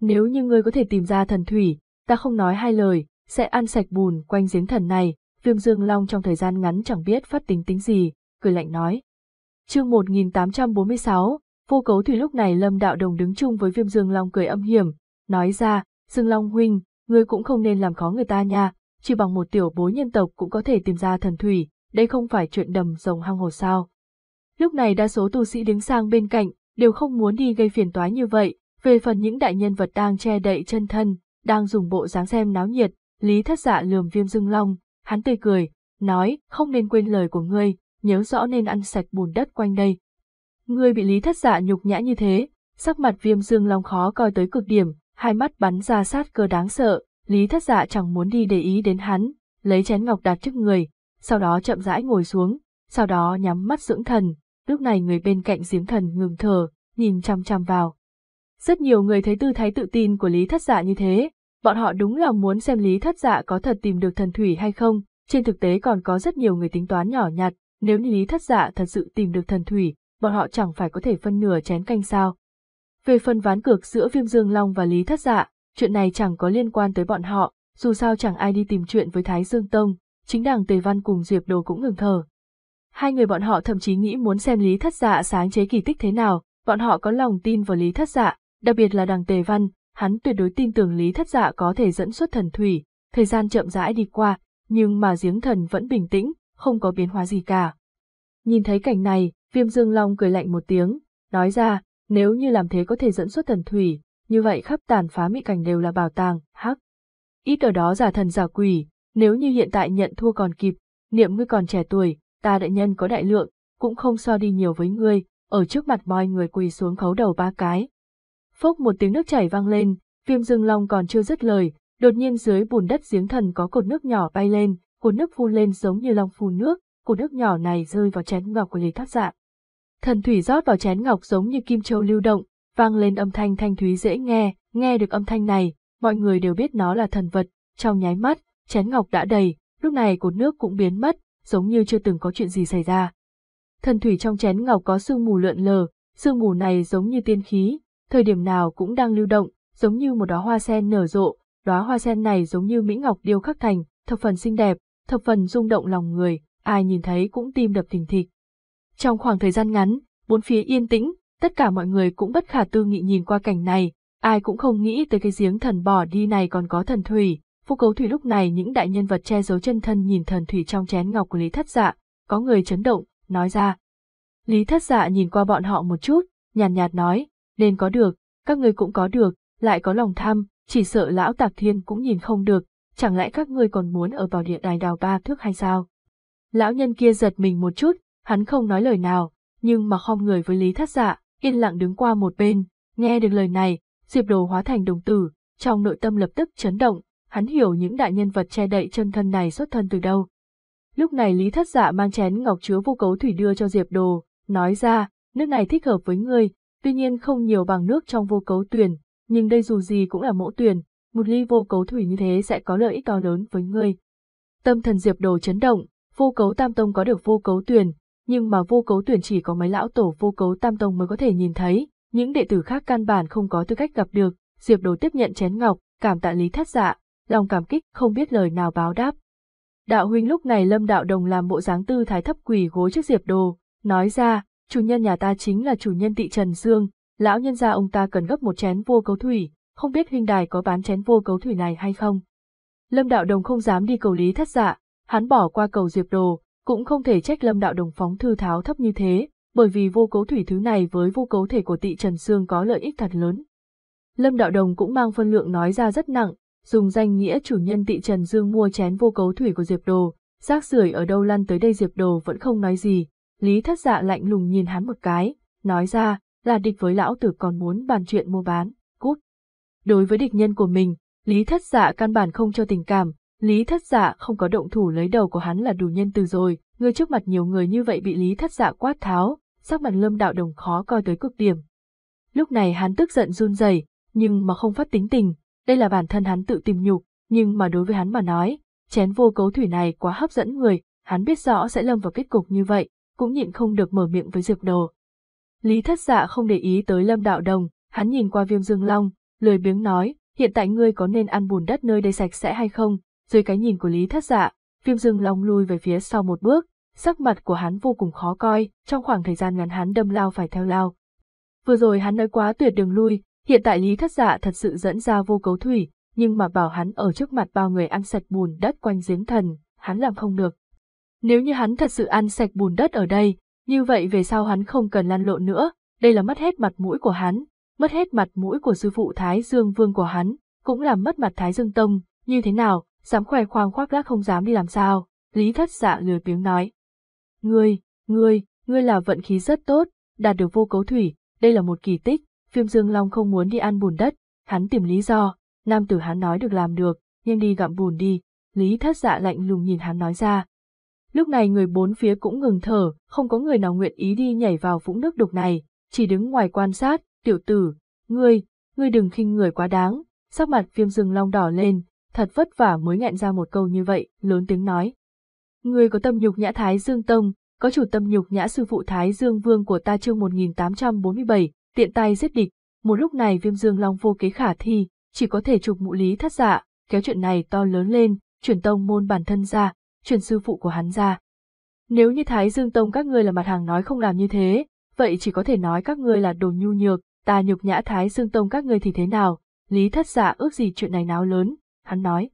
Nếu như ngươi có thể tìm ra thần thủy, ta không nói hai lời, sẽ ăn sạch bùn quanh giếng thần này, viêm dương long trong thời gian ngắn chẳng biết phát tính tính gì, cười lạnh nói. Chương 1846, vô cấu thủy lúc này lâm đạo đồng đứng chung với viêm dương long cười âm hiểm, nói ra, Dương Long huynh, ngươi cũng không nên làm khó người ta nha, chỉ bằng một tiểu bối nhân tộc cũng có thể tìm ra thần thủy, đây không phải chuyện đầm rồng hang hồ sao. Lúc này đa số tu sĩ đứng sang bên cạnh, đều không muốn đi gây phiền toái như vậy, về phần những đại nhân vật đang che đậy chân thân, đang dùng bộ dáng xem náo nhiệt, Lý Thất Dạ lườm Viêm Dương Long, hắn tươi cười, nói, không nên quên lời của ngươi, nhớ rõ nên ăn sạch bùn đất quanh đây. Ngươi bị Lý Thất Dạ nhục nhã như thế, sắc mặt Viêm Dương Long khó coi tới cực điểm, hai mắt bắn ra sát cơ đáng sợ, Lý Thất Dạ chẳng muốn đi để ý đến hắn, lấy chén ngọc đặt trước người, sau đó chậm rãi ngồi xuống, sau đó nhắm mắt dưỡng thần, lúc này người bên cạnh giếng thần ngừng thở, nhìn chăm chăm vào. Rất nhiều người thấy tư thái tự tin của Lý Thất Dạ như thế, bọn họ đúng là muốn xem Lý Thất Dạ có thật tìm được thần thủy hay không, trên thực tế còn có rất nhiều người tính toán nhỏ nhặt, nếu như Lý Thất Dạ thật sự tìm được thần thủy, bọn họ chẳng phải có thể phân nửa chén canh sao, về phần ván cược giữa Viêm Dương Long và Lý Thất Dạ, chuyện này chẳng có liên quan tới bọn họ, dù sao chẳng ai đi tìm chuyện với Thái Dương Tông, chính đảng Tề Văn cùng Diệp Đồ cũng ngừng thở. Hai người bọn họ thậm chí nghĩ muốn xem Lý Thất Dạ sáng chế kỳ tích thế nào, bọn họ có lòng tin vào Lý Thất Dạ, đặc biệt là đằng Tề Văn, hắn tuyệt đối tin tưởng Lý Thất Dạ có thể dẫn xuất thần thủy, thời gian chậm rãi đi qua, nhưng mà giếng thần vẫn bình tĩnh, không có biến hóa gì cả. Nhìn thấy cảnh này, Viêm Dương Long cười lạnh một tiếng, nói ra, nếu như làm thế có thể dẫn xuất thần thủy, như vậy khắp tàn phá mỹ cảnh đều là bảo tàng, hắc. Ít ở đó giả thần giả quỷ, nếu như hiện tại nhận thua còn kịp, niệm ngươi còn trẻ tuổi, ta đại nhân có đại lượng, cũng không so đi nhiều với ngươi, ở trước mặt mọi người quỳ xuống khấu đầu ba cái. Phốc một tiếng nước chảy vang lên, viêm dương long còn chưa dứt lời, đột nhiên dưới bùn đất giếng thần có cột nước nhỏ bay lên, cột nước phun lên giống như long phun nước, cột nước nhỏ này rơi vào chén ngọc của Lý Thác dạng Thần thủy rót vào chén ngọc giống như kim châu lưu động, vang lên âm thanh thanh thúy dễ nghe, nghe được âm thanh này, mọi người đều biết nó là thần vật, trong nháy mắt, chén ngọc đã đầy, lúc này cột nước cũng biến mất, giống như chưa từng có chuyện gì xảy ra. Thần thủy trong chén ngọc có sương mù lượn lờ, sương mù này giống như tiên khí, thời điểm nào cũng đang lưu động, giống như một đóa hoa sen nở rộ, đóa hoa sen này giống như mỹ ngọc điêu khắc thành, thập phần xinh đẹp, thập phần rung động lòng người, ai nhìn thấy cũng tim đập thình thịch. Trong khoảng thời gian ngắn, bốn phía yên tĩnh, tất cả mọi người cũng bất khả tư nghị nhìn qua cảnh này, ai cũng không nghĩ tới cái giếng thần bỏ đi này còn có thần thủy. Phu cấu thủy lúc này những đại nhân vật che giấu chân thân nhìn thần thủy trong chén ngọc của Lý Thất Dạ, có người chấn động, nói ra. Lý Thất Dạ nhìn qua bọn họ một chút, nhàn nhạt, nhạt nói, nên có được, các ngươi cũng có được, lại có lòng tham, chỉ sợ lão Tạc Thiên cũng nhìn không được, chẳng lẽ các ngươi còn muốn ở vào địa đài đào ba thước hay sao? Lão nhân kia giật mình một chút, Hắn không nói lời nào, nhưng mà khom người với Lý Thất Dạ, yên lặng đứng qua một bên, nghe được lời này, Diệp Đồ hóa thành đồng tử, trong nội tâm lập tức chấn động, hắn hiểu những đại nhân vật che đậy chân thân này xuất thân từ đâu. Lúc này Lý Thất Dạ mang chén ngọc chứa vô cấu thủy đưa cho Diệp Đồ, nói ra, nước này thích hợp với ngươi, tuy nhiên không nhiều bằng nước trong vô cấu tuyển, nhưng đây dù gì cũng là mẫu tuyển, một ly vô cấu thủy như thế sẽ có lợi ích to lớn với ngươi. Tâm thần Diệp Đồ chấn động, vô cấu tam tông có được vô cấu tuyển, nhưng mà vô cấu tuyển chỉ có mấy lão tổ vô cấu tam tông mới có thể nhìn thấy, những đệ tử khác căn bản không có tư cách gặp được, Diệp Đồ tiếp nhận chén ngọc, cảm tạ Lý Thất Dạ, lòng cảm kích không biết lời nào báo đáp. Đạo huynh lúc này Lâm Đạo Đồng làm bộ dáng tư thái thấp quỳ gối trước Diệp Đồ, nói ra, chủ nhân nhà ta chính là chủ nhân tị Trần Dương, lão nhân gia ông ta cần gấp một chén vô cấu thủy, không biết huynh đài có bán chén vô cấu thủy này hay không. Lâm Đạo Đồng không dám đi cầu Lý Thất Dạ, hắn bỏ qua cầu Diệp Đồ, cũng không thể trách lâm đạo đồng phóng thư tháo thấp như thế, bởi vì vô cấu thủy thứ này với vô cấu thể của tị Trần Sương có lợi ích thật lớn. Lâm đạo đồng cũng mang phân lượng nói ra rất nặng, dùng danh nghĩa chủ nhân tị Trần Dương mua chén vô cấu thủy của Diệp Đồ, rác rưởi ở đâu lăn tới đây Diệp Đồ vẫn không nói gì, Lý Thất Dạ lạnh lùng nhìn hắn một cái, nói ra, là địch với lão tử còn muốn bàn chuyện mua bán, cút. Đối với địch nhân của mình, Lý Thất Dạ căn bản không cho tình cảm, Lý thất dạ không có động thủ lấy đầu của hắn là đủ nhân từ rồi, người trước mặt nhiều người như vậy bị lý thất dạ quát tháo, sắc mặt lâm đạo đồng khó coi tới cực điểm. Lúc này hắn tức giận run rẩy, nhưng mà không phát tính tình, đây là bản thân hắn tự tìm nhục, nhưng mà đối với hắn mà nói, chén vô cấu thủy này quá hấp dẫn người, hắn biết rõ sẽ lâm vào kết cục như vậy, cũng nhịn không được mở miệng với Diệp Đồ. Lý thất dạ không để ý tới lâm đạo đồng, hắn nhìn qua viêm dương long, lười biếng nói, hiện tại ngươi có nên ăn bùn đất nơi đây sạch sẽ hay không, dưới cái nhìn của Lý Thất Dạ, Viêm Dương Long lui về phía sau một bước, sắc mặt của hắn vô cùng khó coi, trong khoảng thời gian ngắn hắn đâm lao phải theo lao. Vừa rồi hắn nói quá tuyệt đường lui, hiện tại Lý Thất Dạ thật sự dẫn ra vô cấu thủy, nhưng mà bảo hắn ở trước mặt bao người ăn sạch bùn đất quanh giếng thần, hắn làm không được. Nếu như hắn thật sự ăn sạch bùn đất ở đây, như vậy về sau hắn không cần lan lộn nữa, đây là mất hết mặt mũi của hắn, mất hết mặt mũi của sư phụ Thái Dương Vương của hắn, cũng làm mất mặt Thái Dương Tông, như thế nào, dám khỏe khoang khoác lác không dám đi làm sao, lý thất dạ lười biếng nói. Ngươi, ngươi, ngươi là vận khí rất tốt, đạt được vô cấu thủy, đây là một kỳ tích, phim Dương Long không muốn đi ăn bùn đất, hắn tìm lý do, nam tử hắn nói được làm được, nhưng đi gặm bùn đi, lý thất dạ lạnh lùng nhìn hắn nói ra. Lúc này người bốn phía cũng ngừng thở, không có người nào nguyện ý đi nhảy vào vũng nước đục này, chỉ đứng ngoài quan sát, tiểu tử, ngươi, ngươi đừng khinh người quá đáng, sắc mặt viêm dương long đỏ lên, thật vất vả mới nghẹn ra một câu như vậy, lớn tiếng nói. Người có tâm nhục nhã Thái Dương Tông, có chủ tâm nhục nhã sư phụ Thái Dương Vương của ta chương 1847, tiện tay giết địch, một lúc này viêm dương long vô kế khả thi, chỉ có thể chụp mụ lý thất dạ, kéo chuyện này to lớn lên, chuyển tông môn bản thân ra, chuyển sư phụ của hắn ra. Nếu như Thái Dương Tông các người là mặt hàng nói không làm như thế, vậy chỉ có thể nói các người là đồ nhu nhược, ta nhục nhã Thái Dương Tông các người thì thế nào, lý thất dạ ước gì chuyện này náo lớn, hắn nói.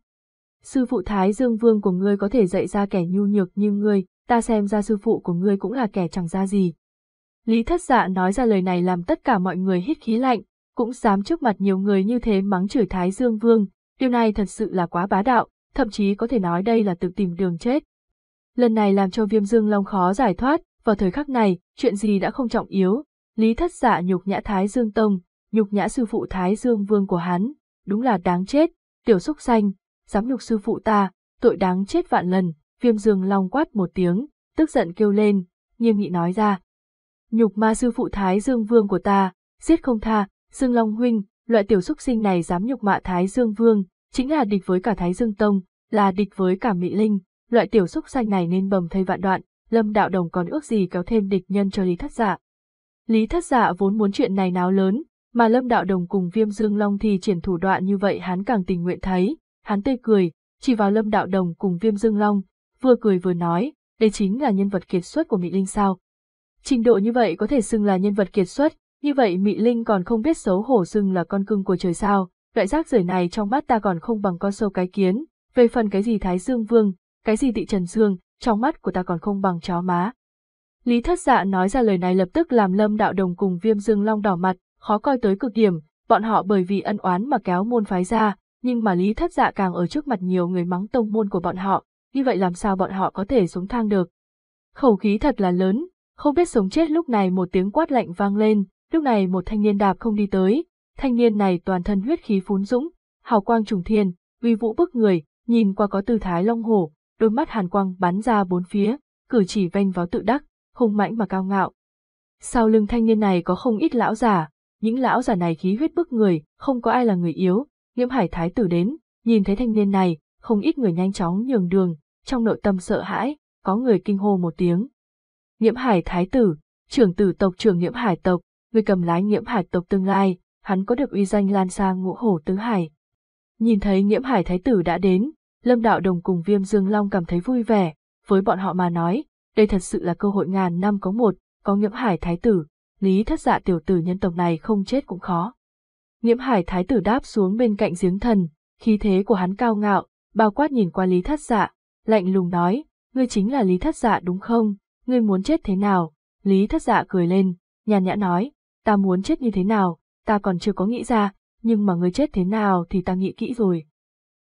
Sư phụ Thái Dương Vương của ngươi có thể dạy ra kẻ nhu nhược như ngươi, ta xem ra sư phụ của ngươi cũng là kẻ chẳng ra gì. Lý thất dạ nói ra lời này làm tất cả mọi người hít khí lạnh, cũng dám trước mặt nhiều người như thế mắng chửi Thái Dương Vương, điều này thật sự là quá bá đạo, thậm chí có thể nói đây là tự tìm đường chết. Lần này làm cho viêm dương long khó giải thoát, vào thời khắc này, chuyện gì đã không trọng yếu, Lý thất dạ nhục nhã Thái Dương Tông, nhục nhã sư phụ Thái Dương Vương của hắn, đúng là đáng chết, Tiểu xúc xanh, dám nhục sư phụ ta, tội đáng chết vạn lần, viêm dương long quát một tiếng, tức giận kêu lên, nghiêm nghị nói ra. Nhục ma sư phụ Thái Dương Vương của ta, giết không tha, Dương Long Huynh, loại tiểu xúc sinh này dám nhục mạ Thái Dương Vương, chính là địch với cả Thái Dương Tông, là địch với cả Mỹ Linh, loại tiểu xúc xanh này nên bầm thây vạn đoạn, Lâm Đạo Đồng còn ước gì kéo thêm địch nhân cho Lý Thất giả dạ. Lý Thất giả dạ vốn muốn chuyện này náo lớn, mà Lâm Đạo Đồng cùng Viêm Dương Long thì triển thủ đoạn như vậy hắn càng tình nguyện thấy, hắn tươi cười, chỉ vào Lâm Đạo Đồng cùng Viêm Dương Long, vừa cười vừa nói, đây chính là nhân vật kiệt xuất của Mỹ Linh sao. Trình độ như vậy có thể xưng là nhân vật kiệt xuất, như vậy Mỹ Linh còn không biết xấu hổ xưng là con cưng của trời sao, loại rác rưởi này trong mắt ta còn không bằng con sâu cái kiến, về phần cái gì Thái Dương Vương, cái gì Tị Trần Dương, trong mắt của ta còn không bằng chó má. Lý thất dạ nói ra lời này lập tức làm lâm đạo đồng cùng viêm dương long đỏ mặt, khó coi tới cực điểm, bọn họ bởi vì ân oán mà kéo môn phái ra, nhưng mà Lý Thất Dạ càng ở trước mặt nhiều người mắng tông môn của bọn họ, như vậy làm sao bọn họ có thể xuống thang được. Khẩu khí thật là lớn, không biết sống chết lúc này một tiếng quát lạnh vang lên, lúc này một thanh niên đạp không đi tới, thanh niên này toàn thân huyết khí phún dũng, hào quang trùng thiên, uy vũ bức người, nhìn qua có tư thái long hổ, đôi mắt hàn quang bắn ra bốn phía, cử chỉ vênh váo tự đắc, hung mãnh mà cao ngạo. Sau lưng thanh niên này có không ít lão giả, những lão già này khí huyết bức người, không có ai là người yếu, Nghiễm Hải Thái tử đến, nhìn thấy thanh niên này, không ít người nhanh chóng nhường đường, trong nội tâm sợ hãi, có người kinh hô một tiếng. Nghiễm Hải Thái tử, trưởng tử tộc trưởng Nghiễm Hải tộc, người cầm lái Nghiễm Hải tộc tương lai, hắn có được uy danh lan sang ngũ hổ tứ hải. Nhìn thấy Nghiễm Hải Thái tử đã đến, Lâm Đạo Đồng cùng Viêm Dương Long cảm thấy vui vẻ, với bọn họ mà nói, đây thật sự là cơ hội ngàn năm có một, có Nghiễm Hải Thái tử, lý thất dạ tiểu tử nhân tộc này không chết cũng khó. Nghiễm hải thái tử đáp xuống bên cạnh giếng thần, khí thế của hắn cao ngạo, bao quát nhìn qua lý thất dạ, lạnh lùng nói, ngươi chính là lý thất dạ đúng không, ngươi muốn chết thế nào, lý thất dạ cười lên, nhàn nhã nói, ta muốn chết như thế nào, ta còn chưa có nghĩ ra, nhưng mà ngươi chết thế nào thì ta nghĩ kỹ rồi.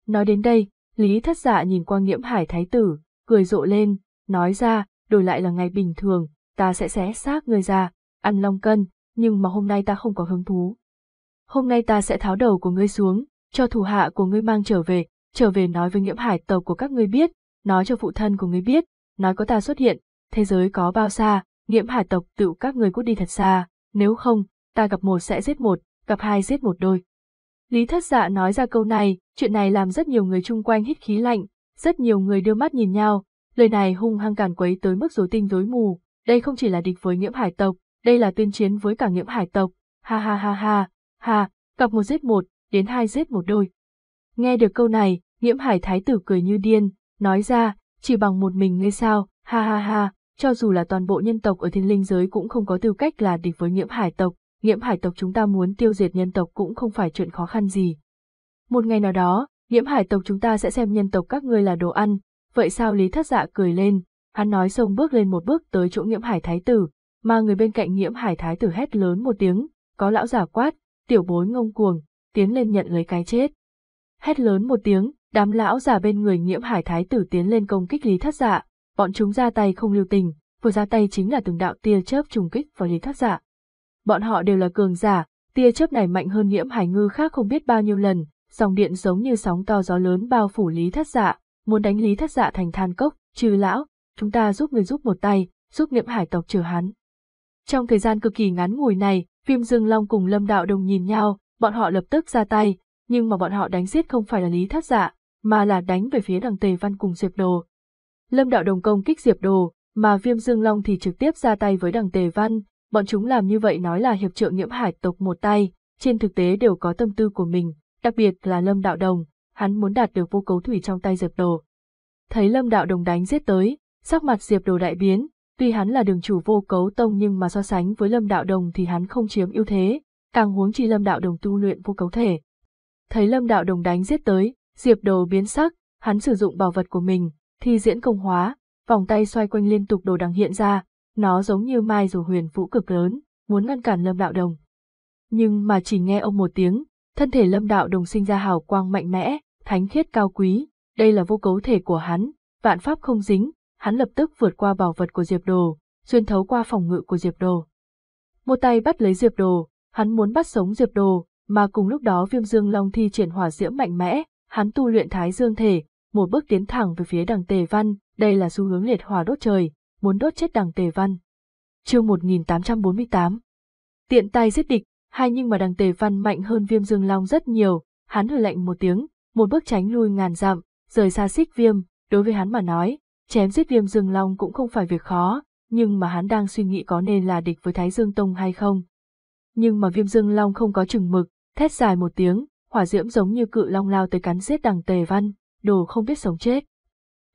Nói đến đây, lý thất dạ nhìn qua nghiễm hải thái tử, cười rộ lên, nói ra, đổi lại là ngày bình thường, ta sẽ xé xác ngươi ra, ăn long cân, nhưng mà hôm nay ta không có hứng thú. Hôm nay ta sẽ tháo đầu của ngươi xuống, cho thủ hạ của ngươi mang trở về, trở về nói với nghiễm hải tộc của các ngươi biết, nói cho phụ thân của ngươi biết, nói có ta xuất hiện, thế giới có bao xa, nghiễm hải tộc tự các ngươi cút đi thật xa, nếu không, ta gặp một sẽ giết một, gặp hai giết một đôi. Lý thất dạ nói ra câu này, chuyện này làm rất nhiều người chung quanh hít khí lạnh, rất nhiều người đưa mắt nhìn nhau, lời này hung hăng càn quấy tới mức rối tinh rối mù, đây không chỉ là địch với nghiễm hải tộc, đây là tuyên chiến với cả nghiễm hải tộc, ha ha ha ha, ha, cặp một giết một, đến hai giết một đôi. Nghe được câu này, nghiễm hải thái tử cười như điên, nói ra, chỉ bằng một mình ngươi sao, ha ha ha, cho dù là toàn bộ nhân tộc ở thiên linh giới cũng không có tư cách là địch với nghiễm hải tộc, nghiễm hải tộc chúng ta muốn tiêu diệt nhân tộc cũng không phải chuyện khó khăn gì. Một ngày nào đó, nghiễm hải tộc chúng ta sẽ xem nhân tộc các ngươi là đồ ăn, vậy sao lý thất dạ cười lên, hắn nói xong bước lên một bước tới chỗ nghiễm hải thái tử, mà người bên cạnh nhiễm hải thái tử hét lớn một tiếng, có lão giả quát, tiểu bối ngông cuồng, tiến lên nhận lấy cái chết. Hét lớn một tiếng, đám lão giả bên người nhiễm hải thái tử tiến lên công kích lý thất dạ, bọn chúng ra tay không lưu tình, vừa ra tay chính là từng đạo tia chớp trùng kích vào lý thất dạ. Bọn họ đều là cường giả, tia chớp này mạnh hơn nhiễm hải ngư khác không biết bao nhiêu lần, dòng điện giống như sóng to gió lớn bao phủ lý thất dạ, muốn đánh lý thất dạ thành than cốc, trừ lão, chúng ta giúp người giúp một tay, giúp nhiễm hải tộc trừ hắn. Trong thời gian cực kỳ ngắn ngủi này, Viêm Dương Long cùng Lâm Đạo Đồng nhìn nhau, bọn họ lập tức ra tay, nhưng mà bọn họ đánh giết không phải là Lý thất Dạ, mà là đánh về phía đằng Tề Văn cùng Diệp Đồ. Lâm Đạo Đồng công kích Diệp Đồ, mà Viêm Dương Long thì trực tiếp ra tay với đằng Tề Văn, bọn chúng làm như vậy nói là hiệp trợ nhiễm hải tộc một tay, trên thực tế đều có tâm tư của mình, đặc biệt là Lâm Đạo Đồng, hắn muốn đạt được vô cấu thủy trong tay Diệp Đồ. Thấy Lâm Đạo Đồng đánh giết tới, sắc mặt Diệp Đồ đại biến, Tuy hắn là đường chủ vô cấu tông nhưng mà so sánh với Lâm Đạo Đồng thì hắn không chiếm ưu thế, càng huống chi Lâm Đạo Đồng tu luyện vô cấu thể. Thấy Lâm Đạo Đồng đánh giết tới, Diệp Đồ biến sắc, hắn sử dụng bảo vật của mình, thi diễn công hóa, vòng tay xoay quanh liên tục đồ đằng hiện ra, nó giống như mai dù huyền vũ cực lớn, muốn ngăn cản Lâm Đạo Đồng. Nhưng mà chỉ nghe ông một tiếng, thân thể Lâm Đạo Đồng sinh ra hào quang mạnh mẽ, thánh khiết cao quý, đây là vô cấu thể của hắn, vạn pháp không dính, hắn lập tức vượt qua bảo vật của Diệp Đồ, xuyên thấu qua phòng ngự của Diệp Đồ. Một tay bắt lấy Diệp Đồ, hắn muốn bắt sống Diệp Đồ, mà cùng lúc đó Viêm Dương Long thi triển hỏa diễm mạnh mẽ, hắn tu luyện Thái Dương thể, một bước tiến thẳng về phía Đằng Tề Văn, đây là xu hướng liệt hỏa đốt trời, muốn đốt chết Đằng Tề Văn. Chương 1848. Tiện tay giết địch, hay nhưng mà Đằng Tề Văn mạnh hơn Viêm Dương Long rất nhiều, hắn hừ lạnh một tiếng, một bước tránh lui ngàn dặm, rời xa xích viêm, đối với hắn mà nói, Chém giết viêm dương long cũng không phải việc khó, nhưng mà hắn đang suy nghĩ có nên là địch với Thái Dương Tông hay không. Nhưng mà viêm dương long không có chừng mực, thét dài một tiếng, hỏa diễm giống như cự long lao tới cắn giết đằng tề văn, đồ không biết sống chết.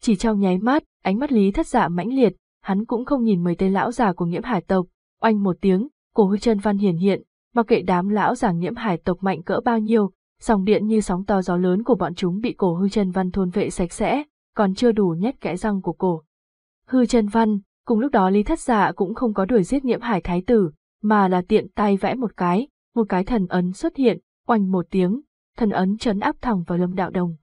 Chỉ trong nháy mắt, ánh mắt lý thất dạ mãnh liệt, hắn cũng không nhìn mấy tên lão già của nhiễm hải tộc, oanh một tiếng, cổ huy chân văn hiển hiện, mặc kệ đám lão già nhiễm hải tộc mạnh cỡ bao nhiêu, dòng điện như sóng to gió lớn của bọn chúng bị cổ hư chân văn thôn vệ sạch sẽ, còn chưa đủ nhét kẽ răng của cổ. Hư chân văn, cùng lúc đó Lý Thất Dạ cũng không có đuổi giết nhiễm hải thái tử, mà là tiện tay vẽ một cái, một cái thần ấn xuất hiện, oanh một tiếng, thần ấn chấn áp thẳng vào lâm đạo đồng.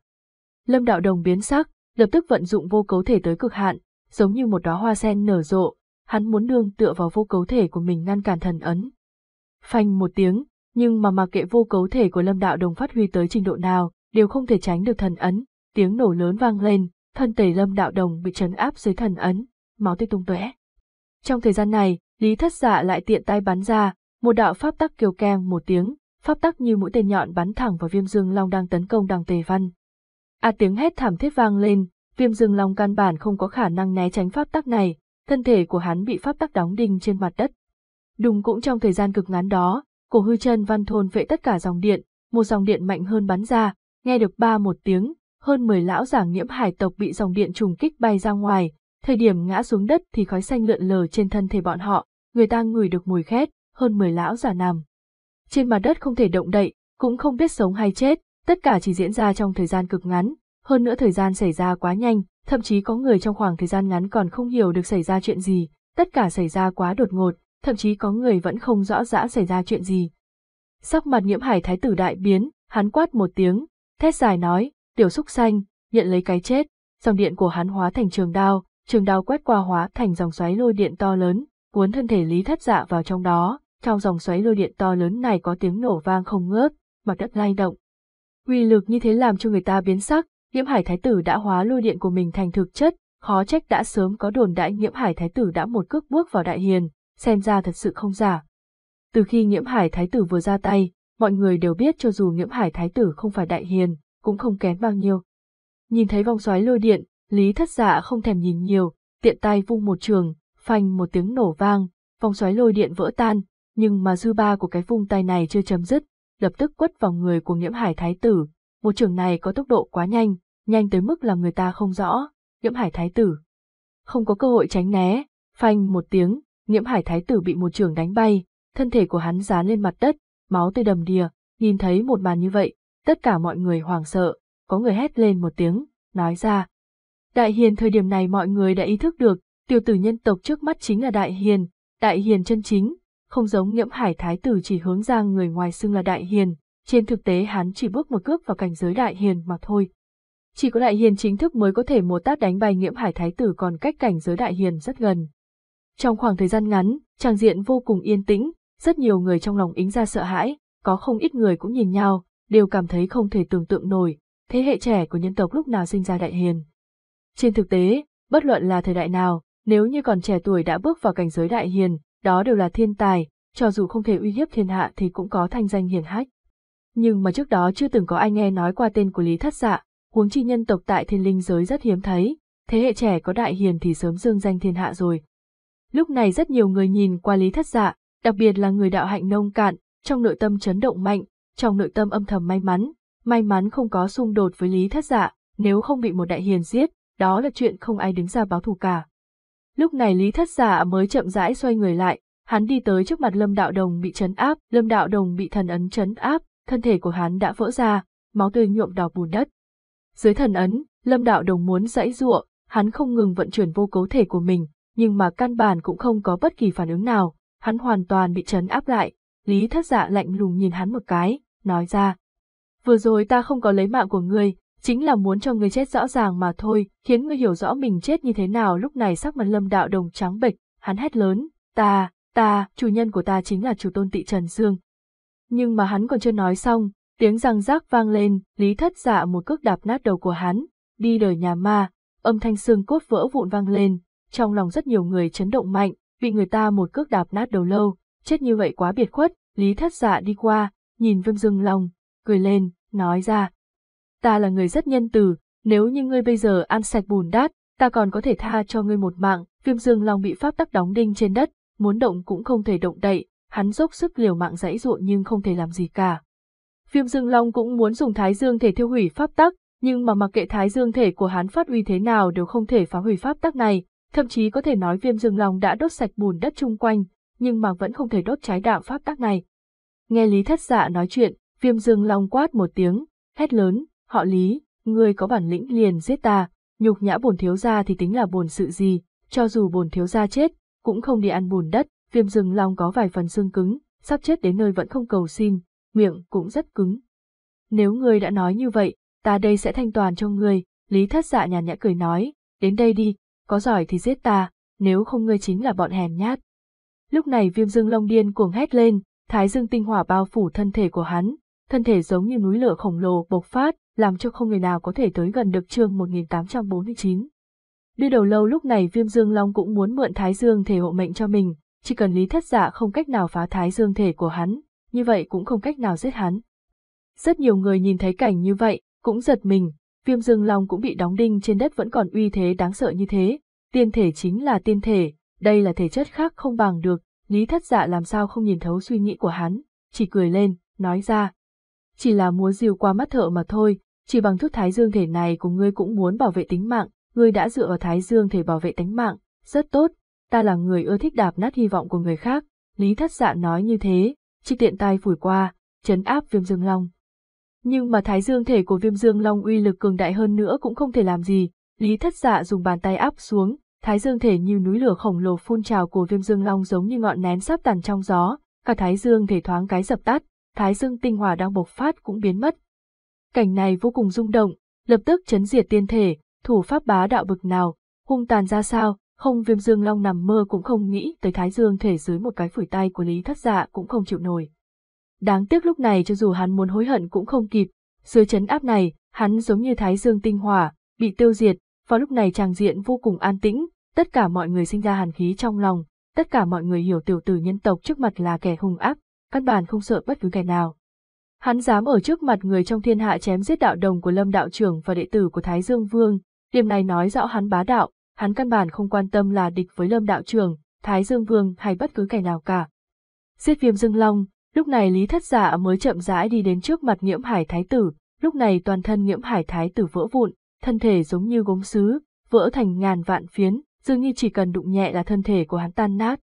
Lâm đạo đồng biến sắc, lập tức vận dụng vô cấu thể tới cực hạn, giống như một đóa hoa sen nở rộ, hắn muốn nương tựa vào vô cấu thể của mình ngăn cản thần ấn. Phanh một tiếng, nhưng mà mặc kệ vô cấu thể của lâm đạo đồng phát huy tới trình độ nào, đều không thể tránh được thần ấn, tiếng nổ lớn vang lên, thân tề lâm đạo đồng bị trấn áp dưới thần ấn, máu tươi tung tóe. Trong thời gian này, Lý Thất Dạ lại tiện tay bắn ra, một đạo pháp tắc kiều keng một tiếng, pháp tắc như mũi tên nhọn bắn thẳng vào Viêm Dương Long đang tấn công Đằng Tề Văn. A tiếng hét thảm thiết vang lên, Viêm Dương Long căn bản không có khả năng né tránh pháp tắc này, thân thể của hắn bị pháp tắc đóng đinh trên mặt đất. đúng cũng trong thời gian cực ngắn đó, cổ hư chân văn thôn vệ tất cả dòng điện, một dòng điện mạnh hơn bắn ra, nghe được ba một tiếng, hơn 10 lão giả nhiễm hải tộc bị dòng điện trùng kích bay ra ngoài, thời điểm ngã xuống đất thì khói xanh lượn lờ trên thân thể bọn họ, người ta ngửi được mùi khét, hơn 10 lão giả nằm. Trên mặt đất không thể động đậy, cũng không biết sống hay chết, tất cả chỉ diễn ra trong thời gian cực ngắn, hơn nữa thời gian xảy ra quá nhanh, thậm chí có người trong khoảng thời gian ngắn còn không hiểu được xảy ra chuyện gì, tất cả xảy ra quá đột ngột, thậm chí có người vẫn không rõ rã xảy ra chuyện gì. Sắc mặt nhiễm hải thái tử đại biến, hắn quát một tiếng, thét dài nói, tiểu xúc xanh, nhận lấy cái chết, dòng điện của hắn hóa thành trường đao, trường đao quét qua hóa thành dòng xoáy lôi điện to lớn, cuốn thân thể Lý Thất Dạ vào trong đó, trong dòng xoáy lôi điện to lớn này có tiếng nổ vang không ngớt, mặt đất lay động. Quy lực như thế làm cho người ta biến sắc, Nghiễm Hải Thái tử đã hóa lôi điện của mình thành thực chất, khó trách đã sớm có đồn đại Nghiễm Hải Thái tử đã một cước bước vào đại hiền, xem ra thật sự không giả. Từ khi Nghiễm Hải Thái tử vừa ra tay, mọi người đều biết cho dù Nghiễm Hải Thái tử không phải đại hiền, cũng không kém bao nhiêu. Nhìn thấy vòng xoáy lôi điện, Lý Thất Dạ không thèm nhìn nhiều, tiện tay vung một trường, phanh một tiếng nổ vang, vòng xoáy lôi điện vỡ tan, nhưng mà dư ba của cái vung tay này chưa chấm dứt, lập tức quất vào người của nhiễm Hải Thái Tử, một trường này có tốc độ quá nhanh, nhanh tới mức làm người ta không rõ, nhiễm Hải Thái Tử. Không có cơ hội tránh né, phanh một tiếng, nhiễm Hải Thái Tử bị một trường đánh bay, thân thể của hắn dán lên mặt đất, máu tươi đầm đìa, nhìn thấy một màn như vậy, Tất cả mọi người hoảng sợ, có người hét lên một tiếng, nói ra. Đại hiền thời điểm này mọi người đã ý thức được, tiểu tử nhân tộc trước mắt chính là đại hiền, đại hiền chân chính, không giống nghiễm hải thái tử chỉ hướng ra người ngoài xưng là đại hiền, trên thực tế hắn chỉ bước một cước vào cảnh giới đại hiền mà thôi. Chỉ có đại hiền chính thức mới có thể một tát đánh bay nghiễm hải thái tử còn cách cảnh giới đại hiền rất gần. Trong khoảng thời gian ngắn, trang diện vô cùng yên tĩnh, rất nhiều người trong lòng ính ra sợ hãi, có không ít người cũng nhìn nhau, đều cảm thấy không thể tưởng tượng nổi, thế hệ trẻ của nhân tộc lúc nào sinh ra đại hiền. Trên thực tế, bất luận là thời đại nào, nếu như còn trẻ tuổi đã bước vào cảnh giới đại hiền, đó đều là thiên tài, cho dù không thể uy hiếp thiên hạ thì cũng có thanh danh hiền hách. Nhưng mà trước đó chưa từng có ai nghe nói qua tên của Lý Thất Dạ, huống chi nhân tộc tại thiên linh giới rất hiếm thấy, thế hệ trẻ có đại hiền thì sớm dương danh thiên hạ rồi. Lúc này rất nhiều người nhìn qua Lý Thất Dạ, đặc biệt là người đạo hạnh nông cạn, trong nội tâm chấn động mạnh, trong nội tâm âm thầm may mắn, may mắn không có xung đột với Lý Thất Dạ, nếu không bị một đại hiền giết, đó là chuyện không ai đứng ra báo thù cả. Lúc này Lý Thất Dạ mới chậm rãi xoay người lại, hắn đi tới trước mặt Lâm Đạo Đồng bị chấn áp, Lâm Đạo Đồng bị thần ấn chấn áp, thân thể của hắn đã vỡ ra, máu tươi nhuộm đỏ bùn đất. Dưới thần ấn, Lâm Đạo Đồng muốn dãy giụa, hắn không ngừng vận chuyển vô cấu thể của mình, nhưng mà căn bản cũng không có bất kỳ phản ứng nào, hắn hoàn toàn bị chấn áp lại, Lý Thất Dạ lạnh lùng nhìn hắn một cái, nói ra. Vừa rồi ta không có lấy mạng của ngươi, chính là muốn cho ngươi chết rõ ràng mà thôi, khiến ngươi hiểu rõ mình chết như thế nào lúc này sắc mặt lâm đạo đồng trắng bệch, hắn hét lớn, ta, ta, chủ nhân của ta chính là chủ tôn tị Trần Dương. Nhưng mà hắn còn chưa nói xong, tiếng răng rác vang lên, lý thất dạ một cước đạp nát đầu của hắn, đi đời nhà ma, âm thanh xương cốt vỡ vụn vang lên, trong lòng rất nhiều người chấn động mạnh, bị người ta một cước đạp nát đầu lâu, chết như vậy quá biệt khuất, lý thất dạ đi qua, nhìn Viêm Dương long cười lên, nói ra. Ta là người rất nhân từ, nếu như ngươi bây giờ ăn sạch bùn đát, ta còn có thể tha cho ngươi một mạng. Viêm Dương Long bị pháp tắc đóng đinh trên đất, muốn động cũng không thể động đậy, hắn dốc sức liều mạng dãy dụa nhưng không thể làm gì cả. Viêm Dương Long cũng muốn dùng Thái Dương thể thiêu hủy pháp tắc, nhưng mà mặc kệ Thái Dương thể của hắn phát uy thế nào đều không thể phá hủy pháp tắc này, thậm chí có thể nói Viêm Dương Long đã đốt sạch bùn đất chung quanh, nhưng mà vẫn không thể đốt trái đạo pháp tắc này. Nghe Lý Thất Dạ nói chuyện, Viêm Dương Long quát một tiếng, hét lớn, họ Lý, ngươi có bản lĩnh liền giết ta, nhục nhã bổn thiếu gia thì tính là bổn sự gì, cho dù bổn thiếu gia chết, cũng không đi ăn bùn đất, Viêm Dương Long có vài phần xương cứng, sắp chết đến nơi vẫn không cầu xin, miệng cũng rất cứng. Nếu ngươi đã nói như vậy, ta đây sẽ thanh toàn cho ngươi, Lý Thất Dạ nhàn nhã cười nói, đến đây đi, có giỏi thì giết ta, nếu không ngươi chính là bọn hèn nhát. Lúc này Viêm Dương Long điên cuồng hét lên, thái dương tinh hỏa bao phủ thân thể của hắn, thân thể giống như núi lửa khổng lồ bộc phát, làm cho không người nào có thể tới gần được chương 1849. Đi đầu lâu lúc này viêm dương long cũng muốn mượn thái dương thể hộ mệnh cho mình, chỉ cần lý thất giả dạ không cách nào phá thái dương thể của hắn, như vậy cũng không cách nào giết hắn. Rất nhiều người nhìn thấy cảnh như vậy, cũng giật mình, viêm dương long cũng bị đóng đinh trên đất vẫn còn uy thế đáng sợ như thế, tiên thể chính là tiên thể, đây là thể chất khác không bằng được, Lý thất dạ làm sao không nhìn thấu suy nghĩ của hắn, chỉ cười lên, nói ra. Chỉ là muốn diều qua mắt thợ mà thôi, chỉ bằng thuốc thái dương thể này của ngươi cũng muốn bảo vệ tính mạng, ngươi đã dựa vào thái dương thể bảo vệ tính mạng, rất tốt, ta là người ưa thích đạp nát hy vọng của người khác, Lý thất dạ nói như thế, chỉ tiện tay phủi qua, chấn áp viêm dương long. Nhưng mà thái dương thể của viêm dương long uy lực cường đại hơn nữa cũng không thể làm gì, Lý thất dạ dùng bàn tay áp xuống, thái dương thể như núi lửa khổng lồ phun trào của viêm dương long giống như ngọn nén sắp tàn trong gió, cả thái dương thể thoáng cái dập tắt, thái dương tinh hỏa đang bộc phát cũng biến mất. Cảnh này vô cùng rung động, lập tức chấn diệt tiên thể, thủ pháp bá đạo bực nào, hung tàn ra sao, không viêm dương long nằm mơ cũng không nghĩ tới thái dương thể dưới một cái phủi tay của lý thất dạ cũng không chịu nổi. Đáng tiếc lúc này cho dù hắn muốn hối hận cũng không kịp, dưới chấn áp này, hắn giống như thái dương tinh hỏa, bị tiêu diệt, vào lúc này tràng diện vô cùng an tĩnh, tất cả mọi người sinh ra hàn khí trong lòng, tất cả mọi người hiểu tiểu tử nhân tộc trước mặt là kẻ hung ác, căn bản không sợ bất cứ kẻ nào. Hắn dám ở trước mặt người trong thiên hạ chém giết đạo đồng của Lâm đạo trưởng và đệ tử của Thái Dương Vương, điểm này nói rõ hắn bá đạo, hắn căn bản không quan tâm là địch với Lâm đạo trưởng, Thái Dương Vương hay bất cứ kẻ nào cả. Giết viêm dương long, lúc này Lý Thất Giả dạ mới chậm rãi đi đến trước mặt Nghiễm Hải Thái Tử, lúc này toàn thân Nghiễm Hải Thái Tử vỡ vụn, thân thể giống như gốm sứ, vỡ thành ngàn vạn phiến, dường như chỉ cần đụng nhẹ là thân thể của hắn tan nát.